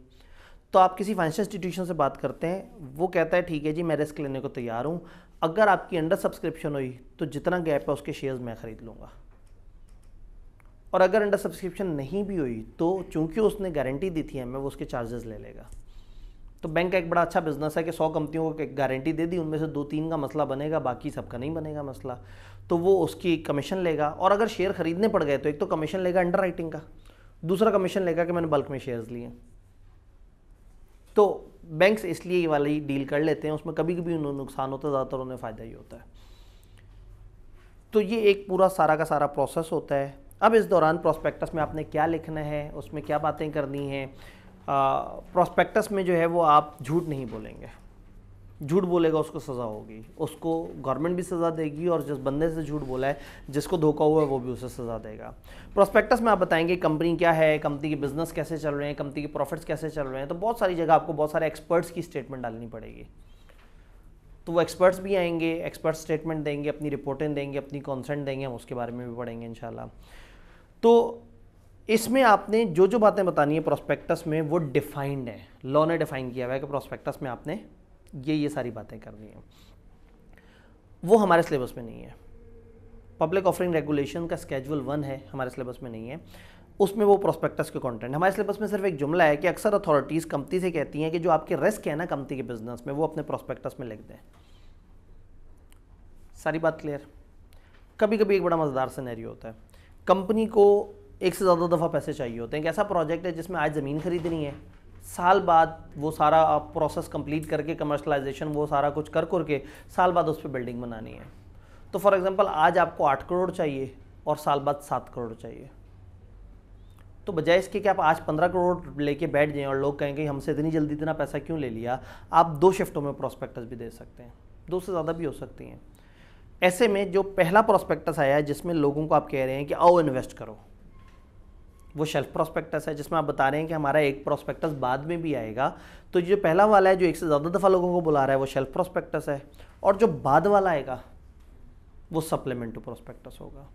तो आप किसी फाइनेंशियल इंस्टीट्यूशन से बात करते हैं वो कहता है ठीक है जी मैं रिस्क लेने को तैयार हूँ अगर आपकी अंडर सब्सक्रिप्शन हुई तो जितना गैप है उसके शेयर्स मैं ख़रीद लूँगा और अगर अंडर सब्सक्रिप्शन नहीं भी हुई तो चूंकि उसने गारंटी दी थी हमें वो उसके चार्जेस ले लेगा तो बैंक का एक बड़ा अच्छा बिजनेस है कि सौ कंपनियों को एक गारंटी दे दी उनमें से दो तीन का मसला बनेगा बाकी सबका नहीं बनेगा मसला तो वो उसकी कमीशन लेगा और अगर शेयर खरीदने पड़ गए तो एक तो कमीशन लेगा अंडर राइटिंग का दूसरा कमीशन लेगा कि मैंने बल्क में शेयर्स लिए तो बैंक्स इसलिए ये वाली डील कर लेते हैं उसमें कभी कभी उन्हें नुकसान होता है ज़्यादातर उन्हें फ़ायदा ही होता है तो ये एक पूरा सारा का सारा प्रोसेस होता है अब इस दौरान प्रोस्पेक्टस में आपने क्या लिखना है उसमें क्या बातें करनी हैं प्रोस्पेक्टस में जो है वो आप झूठ नहीं बोलेंगे झूठ बोलेगा उसको सज़ा होगी उसको गवर्नमेंट भी सज़ा देगी और जिस बंदे से झूठ बोला है जिसको धोखा हुआ है वो भी उसे सज़ा देगा प्रोस्पेक्टस में आप बताएंगे कंपनी क्या है कंपनी के बिजनेस कैसे चल रहे हैं कंपनी के प्रॉफिट्स कैसे चल रहे हैं तो बहुत सारी जगह आपको बहुत सारे एक्सपर्ट्स की स्टेटमेंट डालनी पड़ेगी तो वो एक्सपर्ट्स भी आएंगे एक्सपर्ट स्टेटमेंट देंगे अपनी रिपोर्टें देंगे अपनी कॉन्सेंट देंगे हम उसके बारे में भी पढ़ेंगे इन तो इसमें आपने जो जो बातें बतानी है प्रोस्पेक्टस में वो डिफाइंड है लॉ ने डिफाइन किया हुआ है कि प्रोस्पेक्टस में आपने ये ये सारी बातें करनी है वो हमारे सिलेबस में नहीं है पब्लिक ऑफरिंग रेगुलेशन का स्केजुअल वन है हमारे सिलेबस में नहीं है उसमें वो प्रोस्पेक्टस के कंटेंट हमारे सिलेबस में सिर्फ एक जुमला है कि अक्सर अथॉरिटीज़ कंपनी से कहती हैं कि जो आपके रिस्क है ना कंपनी के बिजनेस में वो अपने प्रोस्पेक्टस में लिख दें सारी बात क्लियर कभी कभी एक बड़ा मज़ेदार सिनेरियो होता है कंपनी को एक से ज़्यादा दफ़ा पैसे चाहिए होते हैं एक ऐसा प्रोजेक्ट है जिसमें आज ज़मीन खरीदनी है साल बाद वो सारा आप प्रोसेस कंप्लीट करके कमर्शलाइजेशन वो सारा कुछ कर करके साल बाद उस पर बिल्डिंग बनानी है तो फॉर एग्ज़ाम्पल आज आपको आठ करोड़ चाहिए और साल बाद सात करोड़ चाहिए तो बजाय इसके कि आप आज पंद्रह करोड़ लेके बैठ जाएं और लोग कहेंगे हमसे इतनी जल्दी इतना पैसा क्यों ले लिया आप दो शिफ्टों में प्रोस्पेक्टस भी दे सकते हैं दो से ज़्यादा भी हो सकती हैं ऐसे में जो पहला प्रोस्पेक्टस आया है जिसमें लोगों को आप कह रहे हैं कि आओ इन्वेस्ट करो वो शेल्फ प्रोस्पेक्टस है जिसमें आप बता रहे हैं कि हमारा एक प्रोस्पेक्टस बाद में भी आएगा तो जो पहला वाला है जो एक से ज़्यादा दफ़ा लोगों को बुला रहा है वो शेल्फ प्रोस्पेक्टस है और जो बाद वाला आएगा वो सप्लीमेंट टू प्रोस्पेक्टस होगा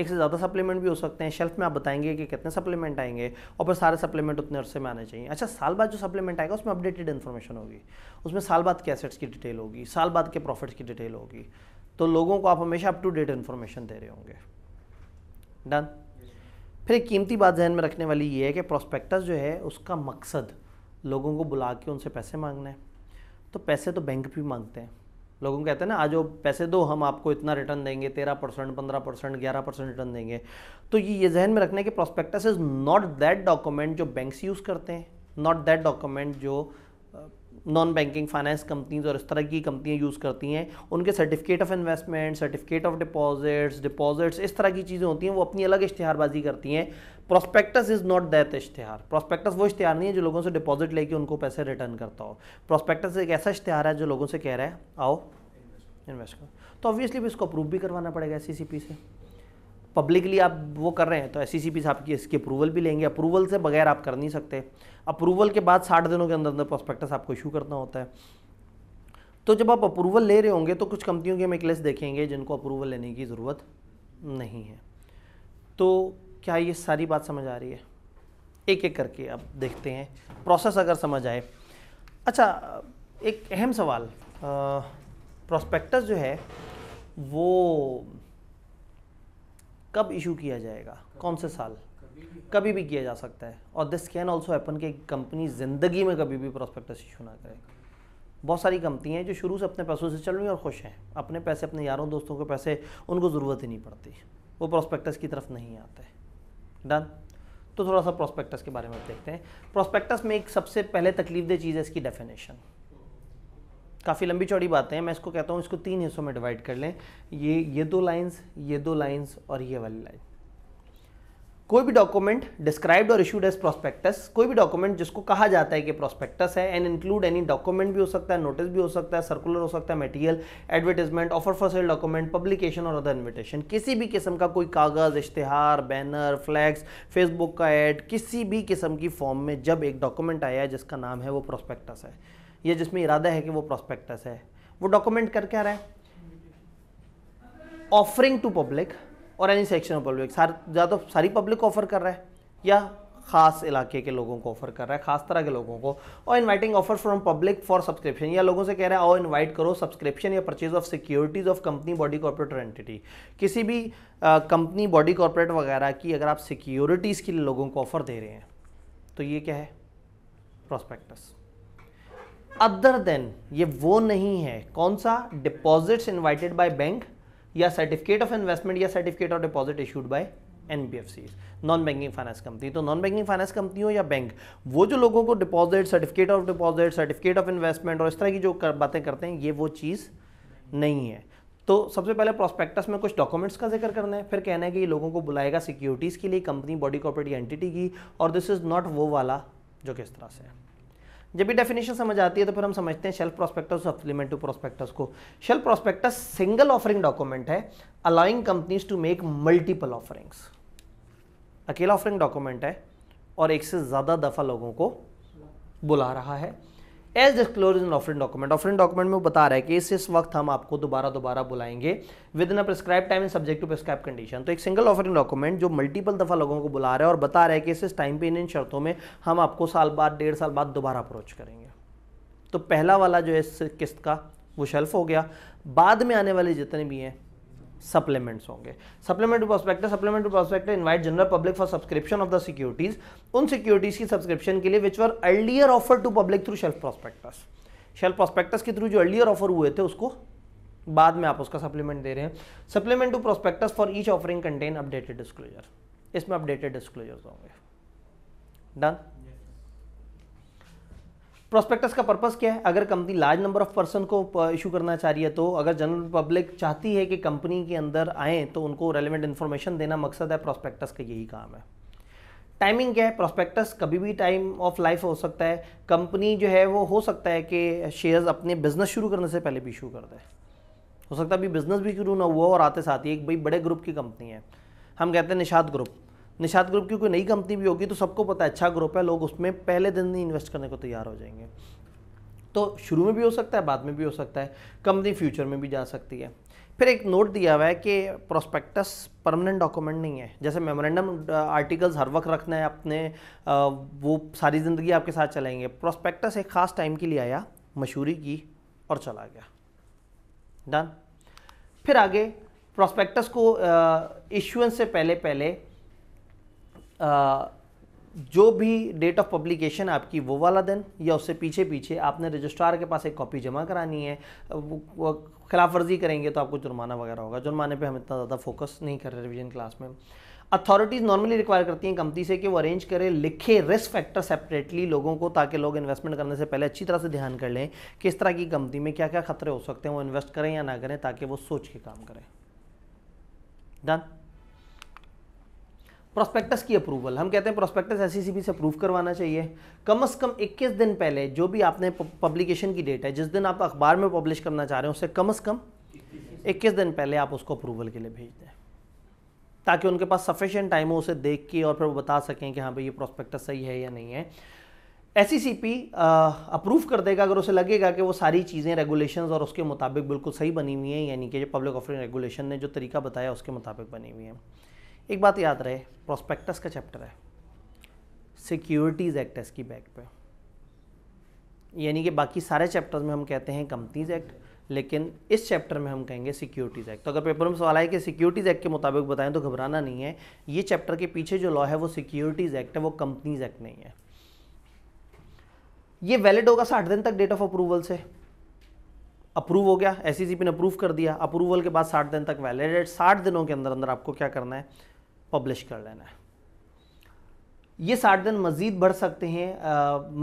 एक से ज़्यादा सप्लीमेंट भी हो सकते हैं शेल्फ में आप बताएंगे कि कितने सप्लीमेंट आएंगे और फिर सारे सप्लीमेंट उतने अरसे में आने चाहिए अच्छा साल बाद जो सप्लीमेंट आएगा उसमें अपडेटेड इन्फॉर्मेशन होगी उसमें साल बाद के एसेट्स की डिटेल होगी साल बाद के प्रॉफिट्स की डिटेल होगी तो लोगों को आप हमेशा अप टू डेट इन्फॉर्मेशन दे रहे होंगे डन फिर एक कीमती बात जहन में रखने वाली ये है कि प्रॉस्पेक्टस जो है उसका मकसद लोगों को बुला के उनसे पैसे मांगना है तो पैसे तो बैंक भी मांगते हैं लोगों को कहते हैं ना आज वो पैसे दो हम आपको इतना रिटर्न देंगे तेरह परसेंट पंद्रह परसेंट ग्यारह परसेंट रिटर्न देंगे तो ये ये जहन में रखना है कि prospectus is not that document जो बैंक्स यूज़ करते हैं नॉट दैट डॉक्यूमेंट जो नॉन बैंकिंग फाइनेंस कंपनीज और इस तरह की कंपनियां यूज़ करती हैं उनके certificate of investment certificate of deposits deposits इस तरह की चीज़ें होती हैं वो अपनी अलग इश्तहारबाजी करती हैं प्रोस्पेक्टस इज़ नॉट दैट इश्तहार प्रोस्पेक्टस वो इश्तहार नहीं है जो लोगों से डिपॉजिट लेके उनको पैसे रिटर्न करता हो प्रोस्पेक्टस एक ऐसा इश्तहार है जो लोगों से कह रहा है आओ इन्वेस्ट करो तो ऑब्वियसली भी इसको अप्रूव भी करवाना पड़ेगा पी e से पब्लिकली आप वो कर रहे हैं तो एस e सी पी साहब की इसकी अप्रूवल भी लेंगे अप्रूवल से बगैर आप कर नहीं सकते अप्रूवल के बाद साठ दिनों के अंदर अंदर प्रोस्पेक्टस आपको इशू करना होता है तो जब आप अप्रूवल ले रहे होंगे तो कुछ कंपनियों की हम एक लिस्ट देखेंगे जिनको अप्रूवल लेने की ज़रूरत नहीं है तो क्या ये सारी बात समझ आ रही है एक एक करके अब देखते हैं प्रोसेस अगर समझ आए अच्छा एक अहम सवाल प्रोस्पेक्टस जो है वो कब इशू किया जाएगा कौन से साल कभी भी किया जा सकता है और दिस कैन ऑल्सो हैपन कि कंपनी ज़िंदगी में कभी भी प्रोस्पेक्टस इशू ना करे बहुत सारी कंपनियाँ हैं जो शुरू से अपने पैसों से चल रही हैं और खुश हैं अपने पैसे अपने यारों दोस्तों के पैसे उनको ज़रूरत ही नहीं पड़ती वो प्रोस्पेक्टस की तरफ नहीं आते डन तो थोड़ा सा प्रोस्पेक्टस के बारे में देखते हैं प्रोस्पेक्टस में एक सबसे पहले तकलीफ दे चीज़ है इसकी डेफिनेशन काफ़ी लंबी चौड़ी बातें हैं मैं इसको कहता हूँ इसको तीन हिस्सों में डिवाइड कर लें ये ये दो लाइंस ये दो लाइंस और ये वाली लाइन कोई भी डॉक्यूमेंट डिस्क्राइब्ड और इशूड एज प्रोस्पेक्टस कोई भी डॉक्यूमेंट जिसको कहा जाता है कि प्रोस्पेक्टस है एंड इंक्लूड एनी डॉक्यूमेंट भी हो सकता है नोटिस भी हो सकता है सर्कुलर हो सकता है material advertisement offer for sale document publication और अदर इन्विटेशन किसी भी किस्म का कोई कागज इश्तेहार बैनर फ्लैग्स फेसबुक का एड किसी भी किस्म की फॉर्म में जब एक डॉक्यूमेंट आया है जिसका नाम है वो प्रोस्पेक्टस है ये जिसमें इरादा है कि वो प्रोस्पेक्टस है वो डॉक्यूमेंट कर क्या रहा है ऑफरिंग टू पब्लिक और एनी सेक्शन ऑफ पब्लिक या तो सारी पब्लिक ऑफर कर रहा है या खास इलाके के लोगों को ऑफर कर रहा है खास तरह के लोगों को और inviting offer from public for subscription या लोगों से कह रहा है और इनवाइट करो सब्सक्रिप्शन या purchase of securities of company body corporate entity किसी भी कंपनी बॉडी कॉर्पोरेट वगैरह की अगर आप सिक्योरिटीज़ के लिए लोगों को ऑफर दे रहे हैं तो ये क्या है प्रॉस्पेक्टस अदर देन ये वो नहीं है कौन सा डिपॉजिट्स इन्वाइटेड बाय बैंक या सर्टिफिकेट ऑफ इन्वेस्टमेंट या certificate of deposit issued by N B F C non banking finance company तो नॉन बैंकिंग फाइनेंस कंपनियों या बैंक वो जो लोगों को deposit certificate of deposit certificate of investment और इस तरह की जो कर, बातें करते हैं ये वो चीज़ नहीं है तो सबसे पहले प्रोस्पेक्टस में कुछ डॉक्यूमेंट्स का जिक्र करना है फिर कहना है कि ये लोगों को बुलाएगा सिक्योरिटीज़ के लिए कंपनी बॉडी कॉर्पोरेट एंटिटी की और दिस इज़ नॉट वो वाला जो किस तरह से है जब भी डेफिनेशन समझ आती है तो फिर हम समझते हैं shelf prospectus supplement to prospectus को shelf prospectus single offering document है allowing companies to make multiple offerings अकेला ऑफरिंग डॉक्यूमेंट है और एक से ज़्यादा दफ़ा लोगों को बुला रहा है as disclose in offering document offering document में बता रहा है कि इस इस वक्त हम आपको दोबारा दोबारा बुलाएंगे within a prescribe time in subject to prescribe condition तो एक सिंगल ऑफरिंग डॉक्यूमेंट जो मल्टीपल दफ़ा लोगों को बुला रहा है और बता रहा है कि इस इस टाइम पे इन इन शर्तों में हम आपको साल बाद डेढ़ साल बाद दोबारा अप्रोच करेंगे तो पहला वाला जो है इस किस्त का वो शेल्फ हो गया बाद में आने वाले जितने भी हैं सप्लीमेंट्स होंगे supplement prospectus supplement prospectus invite general public for subscription of the securities उन सिक्योरिटीज की सब्सक्रिप्शन के लिए which were earlier offer to public through shelf prospectus shelf prospectus के थ्रू जो अर्लियर ऑफर हुए थे उसको बाद में आप उसका सप्लीमेंट दे रहे हैं supplement to prospectus for each offering contain updated disclosure इसमें अपडेटेड डिस्क्लोजर्स होंगे डन प्रोस्पेक्टस का पर्पज़ क्या है अगर company large number of person को इशू uh, करना चाह रही है तो अगर जनरल पब्लिक चाहती है कि कंपनी के अंदर आएँ तो उनको रेलिवेंट इन्फॉर्मेशन देना मकसद है प्रोस्पेक्टस का यही काम है टाइमिंग क्या है प्रोस्पेक्टस कभी भी टाइम ऑफ लाइफ हो सकता है कंपनी जो है वो हो सकता है कि शेयर्स अपने बिजनेस शुरू करने से पहले भी इशू कर दे हो सकता है अभी बिजनेस भी शुरू ना हुआ और आते साथ ही एक भाई बड़े ग्रुप की कंपनी है हम कहते हैं निषाद ग्रुप निषाद ग्रुप की कोई नई कंपनी भी होगी तो सबको पता है अच्छा ग्रुप है लोग उसमें पहले दिन ही इन्वेस्ट करने को तैयार हो जाएंगे तो शुरू में भी हो सकता है बाद में भी हो सकता है कंपनी फ्यूचर में भी जा सकती है फिर एक नोट दिया हुआ है कि प्रोस्पेक्टस परमानेंट डॉक्यूमेंट नहीं है जैसे मेमोरेंडम आर्टिकल्स हर वक्त रखना है अपने वो सारी ज़िंदगी आपके साथ चलेंगे प्रोस्पेक्टस एक ख़ास टाइम के लिए आया मशहूरी की और चला गया डन फिर आगे प्रोस्पेक्टस को इशुएंस से पहले पहले जो भी डेट ऑफ पब्लिकेशन आपकी वो वाला दिन या उससे पीछे पीछे आपने रजिस्ट्रार के पास एक कॉपी जमा करानी है वो खिलाफ वर्जी करेंगे तो आपको जुर्माना वगैरह होगा जुर्माने पे हम इतना ज़्यादा फोकस नहीं कर रहे रिविजन क्लास में अथॉरिटीज़ नॉर्मली रिक्वायर करती हैं कंपनी से कि वो अरेंज करें लिखे रिस्क फैक्टर सेपरेटली लोगों को ताकि लोग इन्वेस्टमेंट करने से पहले अच्छी तरह से ध्यान कर लें कि इस तरह की कंपनी में क्या क्या खतरे हो सकते हैं वो इन्वेस्ट करें या ना करें ताकि वो सोच के काम करें डन प्रोस्पेक्टस की अप्रूवल हम कहते हैं प्रोस्पेक्टस एस सी से अप्रूव करवाना चाहिए कम से कम 21 दिन पहले जो भी आपने पब्लिकेशन की डेट है जिस दिन आप अखबार में पब्लिश करना चाह रहे हैं उससे कम से कम 21 दिन पहले आप उसको अप्रूवल के लिए भेज दें ताकि उनके पास सफिशेंट टाइम हो उसे देख के और फिर वो बता सकें कि हाँ भाई ये प्रोस्पेक्टस सही है या नहीं है एस e अप्रूव कर देगा अगर उसे लगेगा कि वो सारी चीज़ें रेगुलेशंस और उसके मुताबिक बिल्कुल सही बनी हुई हैं यानी कि जो पब्लिक ऑफरिंग रेगुलेशन ने जो तरीका बताया उसके मुताबिक बनी हुई हैं एक बात याद रहे प्रोस्पेक्टस का चैप्टर है सिक्योरिटीज़ एक्ट है इसकी बैक पे यानी कि बाकी सारे चैप्टर्स में हम कहते हैं कंपनीज एक्ट लेकिन इस चैप्टर में हम कहेंगे सिक्योरिटीज़ एक्ट तो अगर पेपर में सवाल आए कि सिक्योरिटीज़ एक्ट के मुताबिक बताएं तो घबराना नहीं है ये चैप्टर के पीछे जो लॉ है वो सिक्योरिटीज़ एक्ट है वो कंपनीज एक्ट नहीं है ये वैलिड होगा साठ दिन तक डेट ऑफ अप्रूवल से अप्रूव हो गया एस e ने अप्रूव कर दिया अप्रूवल के बाद साठ दिन तक वैलिड है साठ दिनों के अंदर अंदर आपको क्या करना है पब्लिश कर लेना है ये साठ दिन मज़ीद बढ़ सकते हैं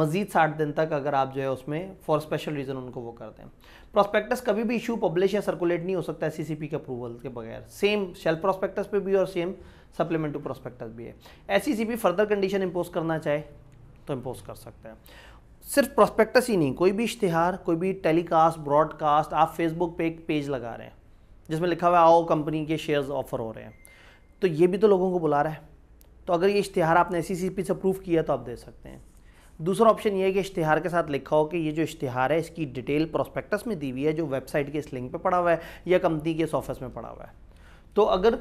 मज़ीद साठ दिन तक अगर आप जो है उसमें फॉर स्पेशल रीज़न उनको वो कर दें प्रोस्पेक्टस कभी भी इशू पब्लिश या सर्कुलेट नहीं हो सकता है सी के अप्रूवल के बगैर सेम सेल्फ प्रोस्पेक्टस पे भी और सेम सप्लीमेंट टू प्रोस्पेक्टस भी है एस फर्दर कंडीशन इम्पोज करना चाहे तो इम्पोज कर सकते हैं सिर्फ प्रोस्पेक्टस ही नहीं कोई भी इश्तहार कोई भी टेलीकास्ट ब्रॉडकास्ट आप फेसबुक पे एक पेज लगा रहे हैं जिसमें लिखा हुआ है आओ कंपनी के शेयर्स ऑफर हो रहे हैं तो ये भी तो लोगों को बुला रहा है तो अगर ये इश्तिहार आपने एस से प्रूफ किया तो आप दे सकते हैं दूसरा ऑप्शन ये है कि इश्तहार के साथ लिखा हो कि ये जो इश्तिहार है इसकी डिटेल प्रोस्पेक्टस में दी हुई है जो वेबसाइट के इस लिंक पे पड़ा हुआ है या कंपनी के इस ऑफिस में पड़ा हुआ है तो अगर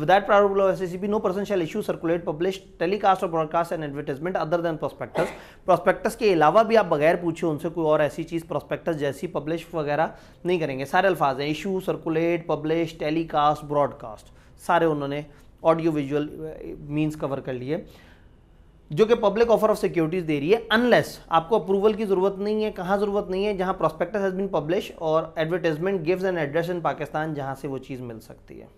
without of S C B no person shall issue circulate publish telecast और broadcast and advertisement other than prospectus prospectus के अलावा भी आप बगैर पूछे उनसे कोई और ऐसी चीज़ प्रोस्पेक्टस जैसी पब्लिश वगैरह नहीं करेंगे सारे अल्फाज हैं issue circulate publish telecast broadcast सारे उन्होंने ऑडियो विजुअल मीन्स कवर कर लिए जो कि पब्लिक ऑफर ऑफ सिक्योरिटीज दे रही है अनलेस आपको अप्रूवल की जरूरत नहीं है कहाँ जरूरत नहीं है जहाँ प्रोस्पेक्टस हैज बीन पब्लिश और advertisement gives an address in Pakistan जहाँ से वो चीज़ मिल सकती है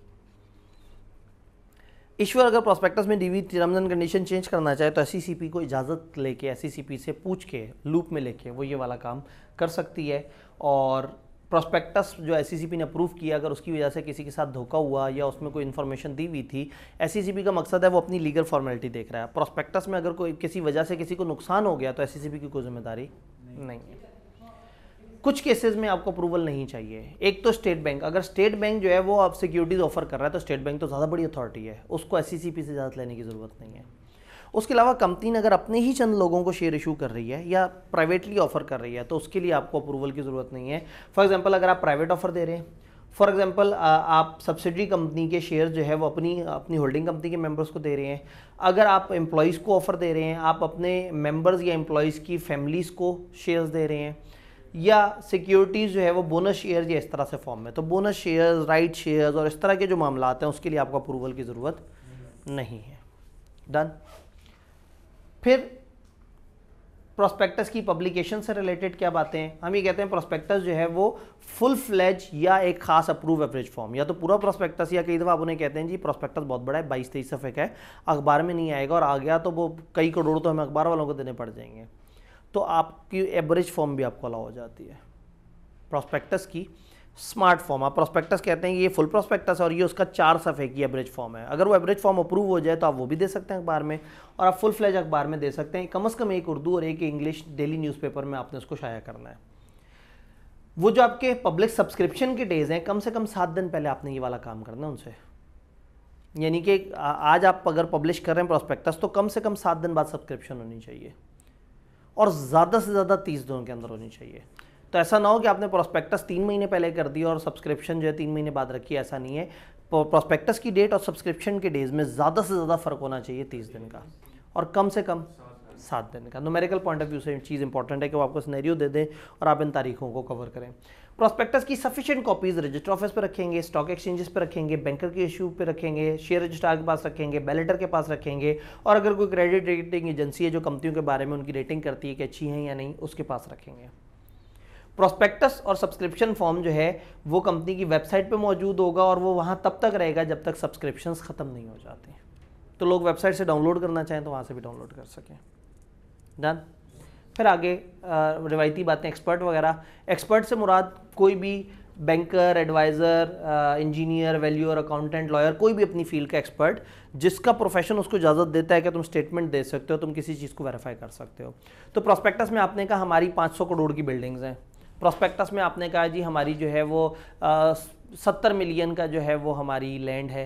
ईश्वर अगर प्रोस्पेक्टस में डीवी टर्म्स एंड कंडीशन चेंज करना चाहे तो एस e को इजाज़त लेके एस e से पूछ के लूप में लेके वो ये वाला काम कर सकती है और प्रोस्पेक्टस जो एस e ने अप्रूव किया अगर उसकी वजह से किसी के साथ धोखा हुआ या उसमें कोई इन्फॉर्मेशन दी हुई थी एस e का मकसद है वो अपनी लीगल फॉर्मेलिटी देख रहा है प्रोस्पेक्टस में अगर कोई किसी वजह से किसी को नुकसान हो गया तो एस e की कोई जिम्मेदारी नहीं है कुछ केसेस में आपको अप्रूवल नहीं चाहिए एक तो स्टेट बैंक अगर स्टेट बैंक जो है वो आप सिक्योरिटीज़ ऑफर कर रहा है तो स्टेट बैंक तो ज़्यादा बड़ी अथॉरिटी है उसको एस से ज्यादा लेने की ज़रूरत नहीं है उसके अलावा कंपनी अगर अपने ही चंद लोगों को शेयर इशू कर रही है या प्राइवेटली ऑफर कर रही है तो उसके लिए आपको अप्रूवल की ज़रूरत नहीं है फॉर एग्जाम्पल अगर आप प्राइवेट ऑफर दे रहे हैं फॉर एग्जाम्पल आप सब्सिडी कंपनी के शेयर जो है वो अपनी अपनी होल्डिंग कंपनी के मेंबर्स को दे रहे हैं अगर आप एम्प्लॉयज़ को ऑफ़र दे रहे हैं आप अपने मेंबर्स या एम्प्लॉयज़ की फैमिलीज़ को शेयर्स दे रहे हैं या सिक्योरिटीज़ जो है वो बोनस शेयर या इस तरह से फॉर्म में तो बोनस शेयर्स राइट शेयर्स और इस तरह के जो मामला हैं उसके लिए आपको अप्रूवल की ज़रूरत नहीं है डन फिर प्रोस्पेक्टस की पब्लिकेशन से रिलेटेड क्या बातें हैं हम ये कहते हैं प्रोस्पेक्टस जो है वो फुल फ्लैज या एक खास अप्रूव एवरेज फॉर्म या तो पूरा प्रोस्पेक्टस या कई दफ़ा आप उन्हें कहते हैं जी प्रोस्पेक्टस बहुत बड़ा है बाईस तेईस सफ़े का है अखबार में नहीं आएगा और आ गया तो वो कई करोड़ तो हमें अखबार वालों को देने पड़ जाएंगे तो आपकी एवरेज फॉर्म भी आपको अलाउ हो जाती है प्रोस्पेक्टस की स्मार्ट फॉर्म आप प्रोस्पेक्टस कहते हैं ये फुल प्रोस्पेक्टस है और ये उसका चार सफ़े की एवरेज फॉर्म है अगर वो एवरेज फॉर्म अप्रूव हो जाए तो आप वो भी दे सकते हैं अखबार में और आप फुल फ्लैज अखबार में दे सकते हैं कम अज़ कम एक उर्दू और एक इंग्लिश डेली न्यूज़पेपर में आपने उसको शाया करना है वो जो आपके पब्लिक सब्सक्रिप्शन के डेज़ हैं कम से कम सात दिन पहले आपने ये वाला काम करना है उनसे यानी कि आज आप अगर पब्लिश कर रहे हैं प्रोस्पेक्टस तो कम से कम सात दिन बाद सब्सक्रिप्शन होनी चाहिए और ज़्यादा से ज़्यादा तीस दिनों के अंदर होनी चाहिए तो ऐसा ना हो कि आपने प्रोस्पेक्टस तीन महीने पहले कर दिया और सब्सक्रिप्शन जो है तीन महीने बाद रखी ऐसा नहीं है प्रोस्पेक्टस की डेट और सब्सक्रिप्शन के डेज में ज़्यादा से ज़्यादा फ़र्क होना चाहिए तीस दिन का और कम से कम सात दिन का नोमेरिकल पॉइंट ऑफ व्यू से चीज़ इंपॉर्टेंट है कि वो आपको स्नैरियो दे दें और आप इन तारीखों को कवर करें प्रोस्पेक्टस की सफिशिएंट कॉपीज़ रजिस्टर ऑफिस पर रखेंगे स्टॉक एक्सचेंजेस पर रखेंगे बैंकर के इशू पर रखेंगे शेयर रजिस्ट्रार के पास रखेंगे बैलेटर के पास रखेंगे और अगर कोई क्रेडिट रेटिंग एजेंसी है जो कंपनियों के बारे में उनकी रेटिंग करती है कि अच्छी है या नहीं उसके पास रखेंगे प्रोस्पेक्टस और सब्सक्रिप्शन फॉर्म जो है वो कंपनी की वेबसाइट पे मौजूद होगा और वो वहाँ तब तक रहेगा जब तक सब्सक्रिप्शन ख़त्म नहीं हो जाते तो लोग वेबसाइट से डाउनलोड करना चाहें तो वहाँ से भी डाउनलोड कर सकें डन फिर आगे रिवायती बातें एक्सपर्ट वगैरह एक्सपर्ट से मुराद कोई भी banker adviser engineer valuer accountant lawyer कोई भी अपनी फील्ड का एक्सपर्ट जिसका प्रोफेशन उसको इजाज़त देता है कि तुम स्टेटमेंट दे सकते हो तुम किसी चीज़ को वेरीफाई कर सकते हो तो प्रोस्पेक्टस में आपने कहा हमारी 500 करोड़ की बिल्डिंग्स हैं प्रोस्पेक्टस में आपने कहा जी हमारी जो है वो सत्तर मिलियन का जो है वो हमारी लैंड है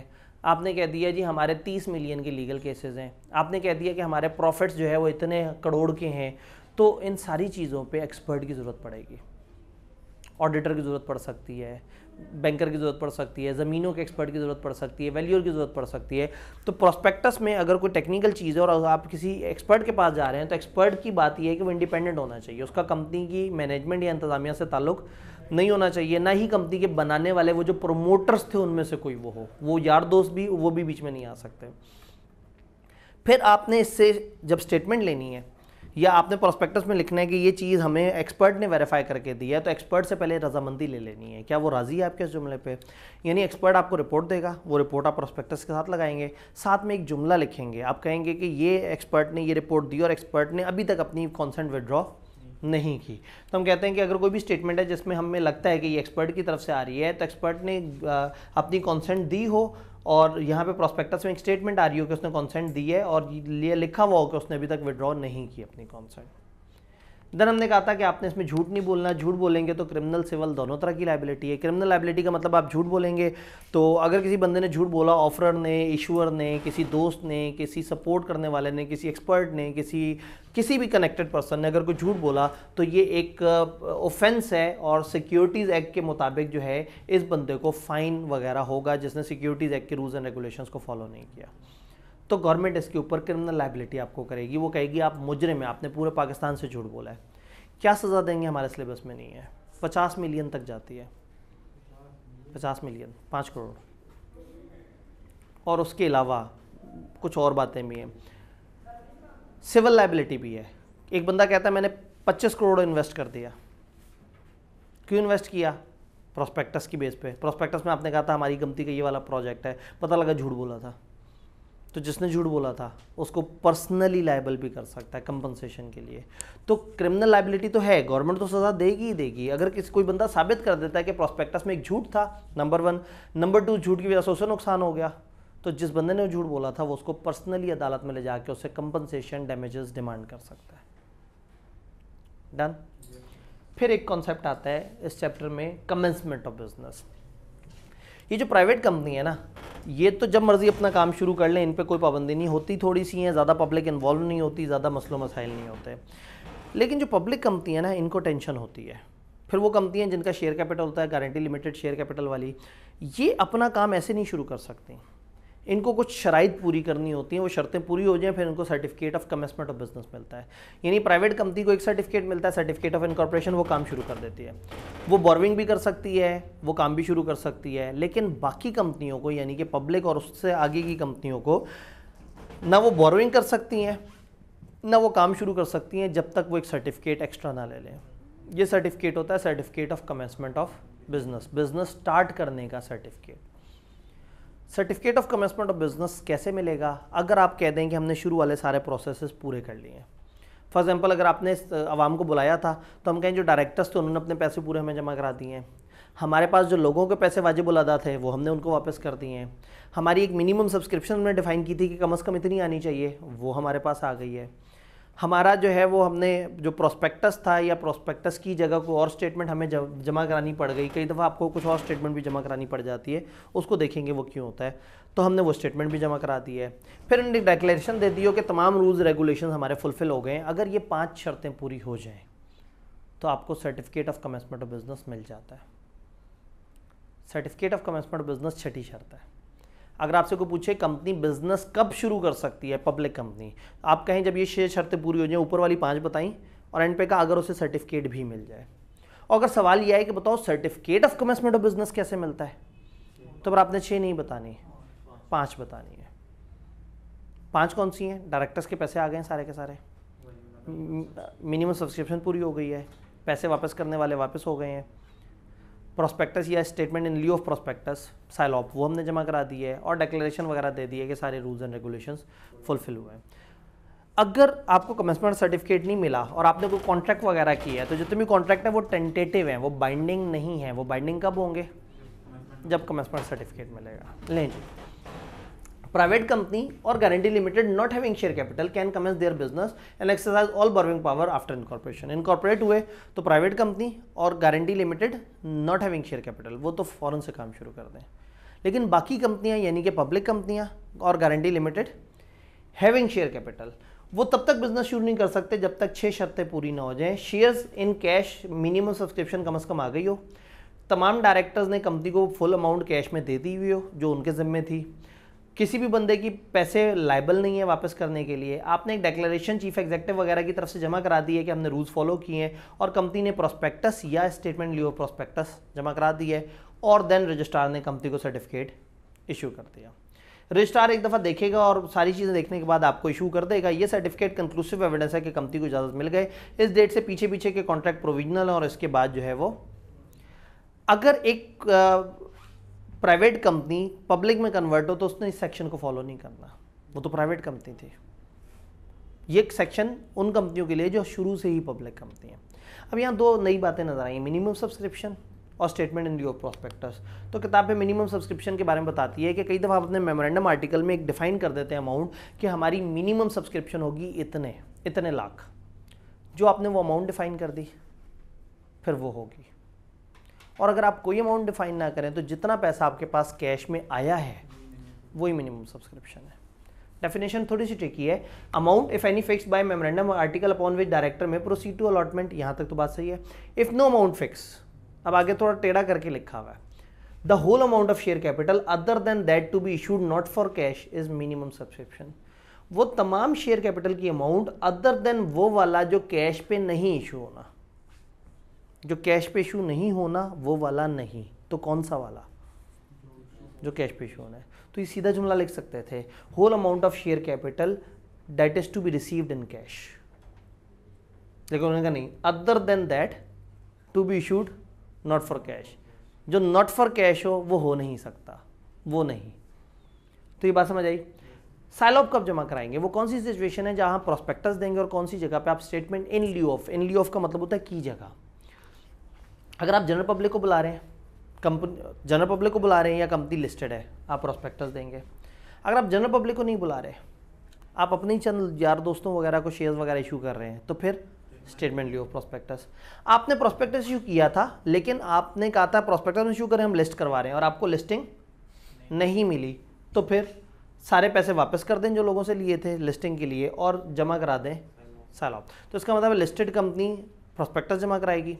आपने कह दिया जी हमारे तीस मिलियन के लीगल केसेस हैं आपने कह दिया कि हमारे प्रॉफिट्स जो है वो इतने करोड़ के हैं तो इन सारी चीज़ों पे एक्सपर्ट की ज़रूरत पड़ेगी ऑडिटर की ज़रूरत पड़ सकती है बैंकर की ज़रूरत पड़ सकती है ज़मीनों के एक्सपर्ट की ज़रूरत पड़ सकती है वैल्यूअर की ज़रूरत पड़ सकती है तो प्रोस्पेक्टस में अगर कोई टेक्निकल चीज़ है और आप किसी एक्सपर्ट के पास जा रहे हैं तो एक्सपर्ट की बात यह है कि वो इंडिपेंडेंट होना चाहिए उसका कंपनी की मैनेजमेंट या इंतजामिया से ताल्लुक़ नहीं होना चाहिए ना ही कंपनी के बनाने वाले वो जो प्रोमोटर्स थे उनमें से कोई वो हो वो यार दोस्त भी वो भी बीच में नहीं आ सकते फिर आपने इससे जब स्टेटमेंट लेनी है या आपने प्रोस्पेक्टस में लिखना है कि ये चीज़ हमें एक्सपर्ट ने वेरीफाई करके दी है तो एक्सपर्ट से पहले रजामंदी ले लेनी है क्या वो राज़ी है आपके इस जुमले पे यानी एक्सपर्ट आपको रिपोर्ट देगा वो रिपोर्ट आप प्रोस्पेक्टस के साथ लगाएंगे साथ में एक जुमला लिखेंगे आप कहेंगे कि ये एक्सपर्ट ने ये रिपोर्ट दी और एक्सपर्ट ने अभी तक अपनी कॉन्सेंट विदड्रॉ नहीं की तो हम कहते हैं कि अगर कोई भी स्टेटमेंट है जिसमें हमें लगता है कि ये एक्सपर्ट की तरफ से आ रही है तो एक्सपर्ट ने अपनी कॉन्सेंट दी हो और यहाँ पे प्रोस्पेक्टस में एक स्टेटमेंट आ रही हो कि उसने कॉन्सेंट दी है और ये लिखा हुआ हो कि उसने अभी तक विड्रॉ नहीं की अपनी कॉन्सेंट देन हमने कहा था कि आपने इसमें झूठ नहीं बोलना झूठ बोलेंगे तो क्रिमिनल सिविल दोनों तरह की लाइबिलिटी है क्रिमिनल लाइबिलिटी का मतलब आप झूठ बोलेंगे तो अगर किसी बंदे ने झूठ बोला ऑफरर ने इशूअर ने किसी दोस्त ने किसी सपोर्ट करने वाले ने किसी एक्सपर्ट ने किसी किसी भी कनेक्टेड पर्सन ने अगर कोई झूठ बोला तो ये एक ऑफेंस uh, है और सिक्योरिटीज़ एक्ट के मुताबिक जो है इस बंदे को फ़ाइन वगैरह होगा जिसने सिक्योरिटीज़ एक्ट के रूल्स एंड रेगुलेशंस को फॉलो नहीं किया तो गवर्नमेंट इसके ऊपर क्रिमिनल लाइबिलिटी आपको करेगी वो कहेगी आप मुजरे में आपने पूरे पाकिस्तान से झूठ बोला है क्या सज़ा देंगे हमारे सिलेबस में नहीं है पचास मिलियन तक जाती है पचास मिलियन पाँच करोड़ और उसके अलावा कुछ और बातें भी हैं सिविल लाइबिलिटी भी है एक बंदा कहता है मैंने पच्चीस करोड़ इन्वेस्ट कर दिया क्यों इन्वेस्ट किया प्रोस्पेक्टस की बेस पे प्रोस्पेक्टस में आपने कहा था हमारी कंपनी का ये वाला प्रोजेक्ट है पता लगा झूठ बोला था तो जिसने झूठ बोला था उसको पर्सनली लाइबल भी कर सकता है कंपनसेशन के लिए तो क्रिमिनल लाइबिलिटी तो है गवर्नमेंट तो सज़ा देगी ही देगी अगर किसी कोई बंदा साबित कर देता है कि प्रोस्पेक्टस में एक झूठ था नंबर वन नंबर टू झूठ की वजह से उसे नुकसान हो गया तो जिस बंदे ने झूठ बोला था वो उसको पर्सनली अदालत में ले जाकर उससे कंपनसेशन डैमेजेस डिमांड कर सकता है डन फिर एक कॉन्सेप्ट आता है इस चैप्टर में कमेंसमेंट ऑफ बिजनेस ये जो प्राइवेट कंपनी है ना ये तो जब मर्जी अपना काम शुरू कर लें इन पर कोई पाबंदी नहीं होती थोड़ी सी है ज़्यादा पब्लिक इन्वॉल्व नहीं होती ज़्यादा मसलों मसाइल नहीं होते लेकिन जो पब्लिक कंपनी है ना इनको टेंशन होती है फिर वो कंपनियाँ जिनका शेयर कैपिटल होता है गारंटी लिमिटेड शेयर कैपिटल वाली ये अपना काम ऐसे नहीं शुरू कर सकती इनको कुछ शराइ पूरी करनी होती हैं वो शर्तें पूरी हो जाएं फिर इनको certificate of commencement of business मिलता है यानी प्राइवेट कंपनी को एक सर्टिफिकेट मिलता है सर्टिफिकेट ऑफ इनकॉर्पोरेशन वो काम शुरू कर देती है वो बोरविंग भी कर सकती है वो काम भी शुरू कर सकती है लेकिन बाकी कंपनियों को यानी कि पब्लिक और उससे आगे की कंपनियों को ना वो बोरविंग कर सकती हैं ना वो काम शुरू कर सकती हैं जब तक वो एक सर्टिफिकेट एक्स्ट्रा ना ले लें ये सर्टिफिकेट होता है certificate of commencement of business business start करने का certificate certificate of commencement of business कैसे मिलेगा अगर आप कह दें कि हमने शुरू वाले सारे प्रोसेसेस पूरे कर लिए हैं फॉर एग्जाम्पल अगर आपने आवाम को बुलाया था तो हम कहें जो डायरेक्टर्स थे उन्होंने अपने पैसे पूरे हमें जमा करा दिए हैं हमारे पास जो लोगों के पैसे वाजिब अदा थे वो हमने उनको वापस कर दिए हैं हमारी एक मिनिमम सब्सक्रिप्शन हमने डिफाइन की थी कि कम अज़ कम इतनी आनी चाहिए वो हमारे पास आ गई है हमारा जो है वो हमने जो प्रोस्पेक्टस था या प्रोस्पेक्टस की जगह को और स्टेटमेंट हमें जमा करानी पड़ गई कई दफ़ा आपको कुछ और स्टेटमेंट भी जमा करानी पड़ जाती है उसको देखेंगे वो क्यों होता है तो हमने वो स्टेटमेंट भी जमा करा दी है फिर उन्हें डिक्लेरेशन दे दी हो कि तमाम रूल्स रेगुलेशन हमारे फुलफ़िल हो गए हैं अगर ये पाँच शर्तें पूरी हो जाएँ तो आपको certificate of commencement of business मिल जाता है certificate of commencement of business छठी शर्त है अगर आपसे कोई पूछे कंपनी बिजनेस कब शुरू कर सकती है पब्लिक कंपनी आप कहें जब ये छः शर्तें पूरी हो जाए ऊपर वाली पाँच बताई और एंड पे का अगर उसे सर्टिफिकेट भी मिल जाए और अगर सवाल ये है कि बताओ certificate of commencement of business कैसे मिलता है तो पर आपने छः नहीं बतानी पाँच बतानी है पाँच कौन सी हैं डायरेक्टर्स के पैसे आ गए हैं सारे के सारे मिनिमम सब्सक्रिप्शन पूरी हो गई है पैसे वापस करने वाले वापस हो गए हैं प्रोस्पेक्टस या statement in lieu of prospectus साइलॉप वो हमने जमा करा दी है और डिक्लेरेशन वगैरह दे दिए है कि सारे रूल्स एंड रेगुलेशंस फुलफिल हुए हैं अगर आपको कमेंसमेंट सर्टिफिकेट नहीं मिला और आपने कोई कॉन्ट्रैक्ट वगैरह किया है तो जितने भी कॉन्ट्रैक्ट है वो टेंटेटिव हैं वो बाइंडिंग नहीं है वो बाइंडिंग कब होंगे जब कमेंसमेंट सर्टिफिकेट मिलेगा लें जी प्राइवेट कंपनी और guarantee limited not having share capital can commence their business and exercise all borrowing power after incorporation incorporate हुए तो प्राइवेट कंपनी और guarantee limited not having share capital वो तो फॉरन से काम शुरू कर दें लेकिन बाकी कंपनियाँ यानी कि पब्लिक कंपनियाँ और guarantee limited having share capital वो तब तक बिजनेस शुरू नहीं कर सकते जब तक छः शर्तें पूरी ना हो जाएं shares in cash minimum subscription कम से कम आ गई हो तमाम डायरेक्टर्स ने कंपनी को फुल अमाउंट कैश में दे दी हुई हो जो उनके जिम्मे थी किसी भी बंदे की पैसे लाइबल नहीं है वापस करने के लिए आपने एक डेक्लेरेशन चीफ एग्जेक्टिव वगैरह की तरफ से जमा करा दी है कि हमने रूल्स फॉलो किए हैं और कंपनी ने प्रोस्पेक्टस या स्टेटमेंट लियो प्रोस्पेक्टस जमा करा दी है और देन रजिस्ट्रार ने कंपनी को सर्टिफिकेट इशू कर दिया रजिस्ट्रार एक दफ़ा देखेगा और सारी चीज़ें देखने के बाद आपको इशू कर देगा ये सर्टिफिकेट कंक्लूसिव एविडेंस है कि कंपनी को इजाज़त मिल गए इस डेट से पीछे पीछे के कॉन्ट्रैक्ट प्रोविजनल है और इसके बाद जो है वो अगर एक प्राइवेट कंपनी पब्लिक में कन्वर्ट हो तो उसने इस सेक्शन को फॉलो नहीं करना वो तो प्राइवेट कंपनी थी ये सेक्शन उन कंपनियों के लिए जो शुरू से ही पब्लिक कंपनी है अब यहाँ दो नई बातें नजर आई मिनिमम सब्सक्रिप्शन और स्टेटमेंट इन योर प्रोस्पेक्टस तो किताब में मिनिमम सब्सक्रिप्शन के बारे में बताती है कि कई दफ़ा आप अपने मेमोरेंडम आर्टिकल में एक डिफाइन कर देते हैं अमाउंट कि हमारी मिनिमम सब्सक्रिप्शन होगी इतने इतने लाख जो आपने वो अमाउंट डिफाइन कर दी फिर वो होगी और अगर आप कोई अमाउंट डिफाइन ना करें तो जितना पैसा आपके पास कैश में आया है वही मिनिमम सब्सक्रिप्शन है डेफिनेशन थोड़ी सी ट्रिकी है amount if any fix by memorandum article upon which director में प्रोसीड टू अलॉटमेंट यहाँ तक तो बात सही है इफ नो अमाउंट फिक्स अब आगे थोड़ा टेढ़ा करके लिखा हुआ है the whole amount of share capital other than that to be issued not for cash is minimum subscription वो तमाम शेयर कैपिटल की अमाउंट अदर देन वो वाला जो कैश पे नहीं इशू होना जो कैश पे इशू नहीं होना वो वाला नहीं तो कौन सा वाला जो कैश पे इशू होना है तो ये सीधा जुमला लिख सकते थे whole amount of share capital that is to be received in cash लेकिन उन्होंने कहा नहीं other than that to be issued not for cash जो नॉट फॉर कैश हो वो हो नहीं सकता वो नहीं तो ये बात समझ आई साइलॉप कब जमा कराएंगे वो कौन सी सिचुएशन है जहां प्रोस्पेक्टस देंगे और कौन सी जगह पे आप statement in lieu of in lieu of का मतलब होता है की जगह अगर आप जनरल पब्लिक को बुला रहे हैं कंपनी जनरल पब्लिक को बुला रहे हैं या कंपनी लिस्टेड है आप प्रोस्पेक्टस देंगे अगर आप जनरल पब्लिक को नहीं बुला रहे आप अपने ही चंद यार दोस्तों वगैरह को शेयर्स वगैरह इशू कर रहे हैं तो फिर स्टेटमेंट लियो प्रोस्पेक्टस आपने प्रोस्पेक्टस इशू किया था लेकिन आपने कहा था प्रोस्पेक्टस इशू करें हम लिस्ट करवा रहे हैं और आपको लिस्टिंग नहीं, नहीं मिली तो फिर सारे पैसे वापस कर दें जो लोगों से लिए थे लिस्टिंग के लिए और जमा करा दें साल तो इसका मतलब लिस्टेड कंपनी प्रोस्पेक्टस जमा कराएगी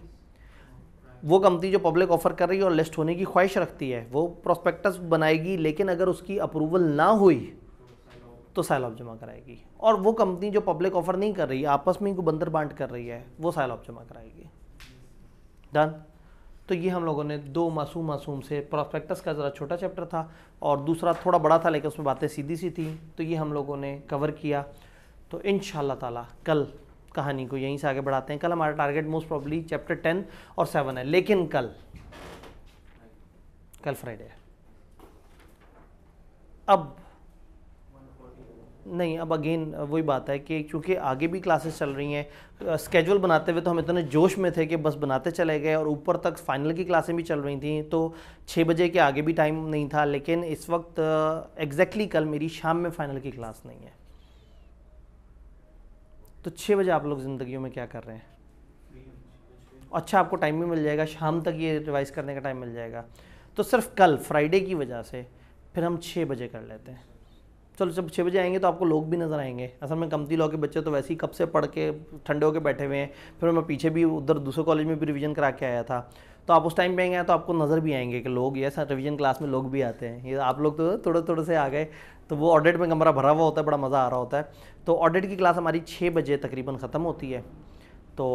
वो कंपनी जो पब्लिक ऑफर कर रही है और लिस्ट होने की ख्वाहिश रखती है वो प्रोस्पेक्टस बनाएगी लेकिन अगर उसकी अप्रूवल ना हुई तो ऑफ जमा कराएगी और वो कंपनी जो पब्लिक ऑफर नहीं कर रही आपस में इनको बंदर बांट कर रही है वो ऑफ जमा कराएगी डन तो ये हम लोगों ने दो मासूम मासूम से प्रोस्पेक्टस का ज़रा छोटा चैप्टर था और दूसरा थोड़ा बड़ा था लेकिन उसमें बातें सीधी सी थी तो ये हम लोगों ने कवर किया तो इन ताला कल कहानी को यहीं से आगे बढ़ाते हैं कल हमारा target most probably chapter ten और सेवन है लेकिन कल कल फ्राइडे है अब नहीं अब अगेन वही बात है कि चूँकि आगे भी क्लासेस चल रही हैं स्केजुअल बनाते हुए तो हम इतने जोश में थे कि बस बनाते चले गए और ऊपर तक फाइनल की क्लासें भी चल रही थी तो छः बजे के आगे भी टाइम नहीं था लेकिन इस वक्त एग्जैक्टली exactly कल मेरी शाम में फ़ाइनल की क्लास नहीं है तो छः बजे आप लोग ज़िंदगी में क्या कर रहे हैं अच्छा आपको टाइम भी मिल जाएगा शाम तक ये रिवाइज करने का टाइम मिल जाएगा तो सिर्फ कल फ्राइडे की वजह से फिर हम छः बजे कर लेते हैं चलो जब छः बजे आएंगे तो आपको लोग भी नज़र आएंगे असल में कमती लॉ के बच्चे तो वैसे ही कब से पढ़ के ठंडे होकर बैठे हुए हैं फिर मैं पीछे भी उधर दूसरे कॉलेज में भी रिविज़न करा के आया था तो आप उस टाइम पे आएंगे तो आपको नज़र भी आएंगे कि लोग ये रिविजन क्लास में लोग भी आते हैं ये आप लोग तो थोड़े थोड़े से आ गए तो वो ऑडिट में कमरा भरा हुआ होता है बड़ा मज़ा आ रहा होता है तो ऑडिट की क्लास हमारी छः बजे तकरीबन ख़त्म होती है तो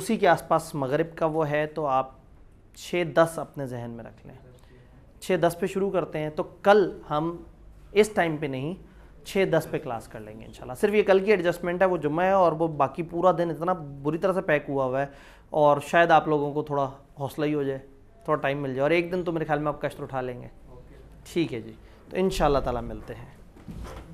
उसी के आसपास मगरब का वो है तो आप छः दस अपने जहन में रख लें छः दस पे शुरू करते हैं तो कल हम इस टाइम पे नहीं छः दस पे क्लास कर लेंगे इंशाल्लाह सिर्फ ये कल की एडजस्टमेंट है वो जुम्मा है और वो बाकी पूरा दिन इतना बुरी तरह से पैक हुआ हुआ है और शायद आप लोगों को थोड़ा हौसला ही हो जाए थोड़ा टाइम मिल जाए और एक दिन तो मेरे ख्याल में आप कष्ट उठा लेंगे ठीक है जी तो इन ताला मिलते हैं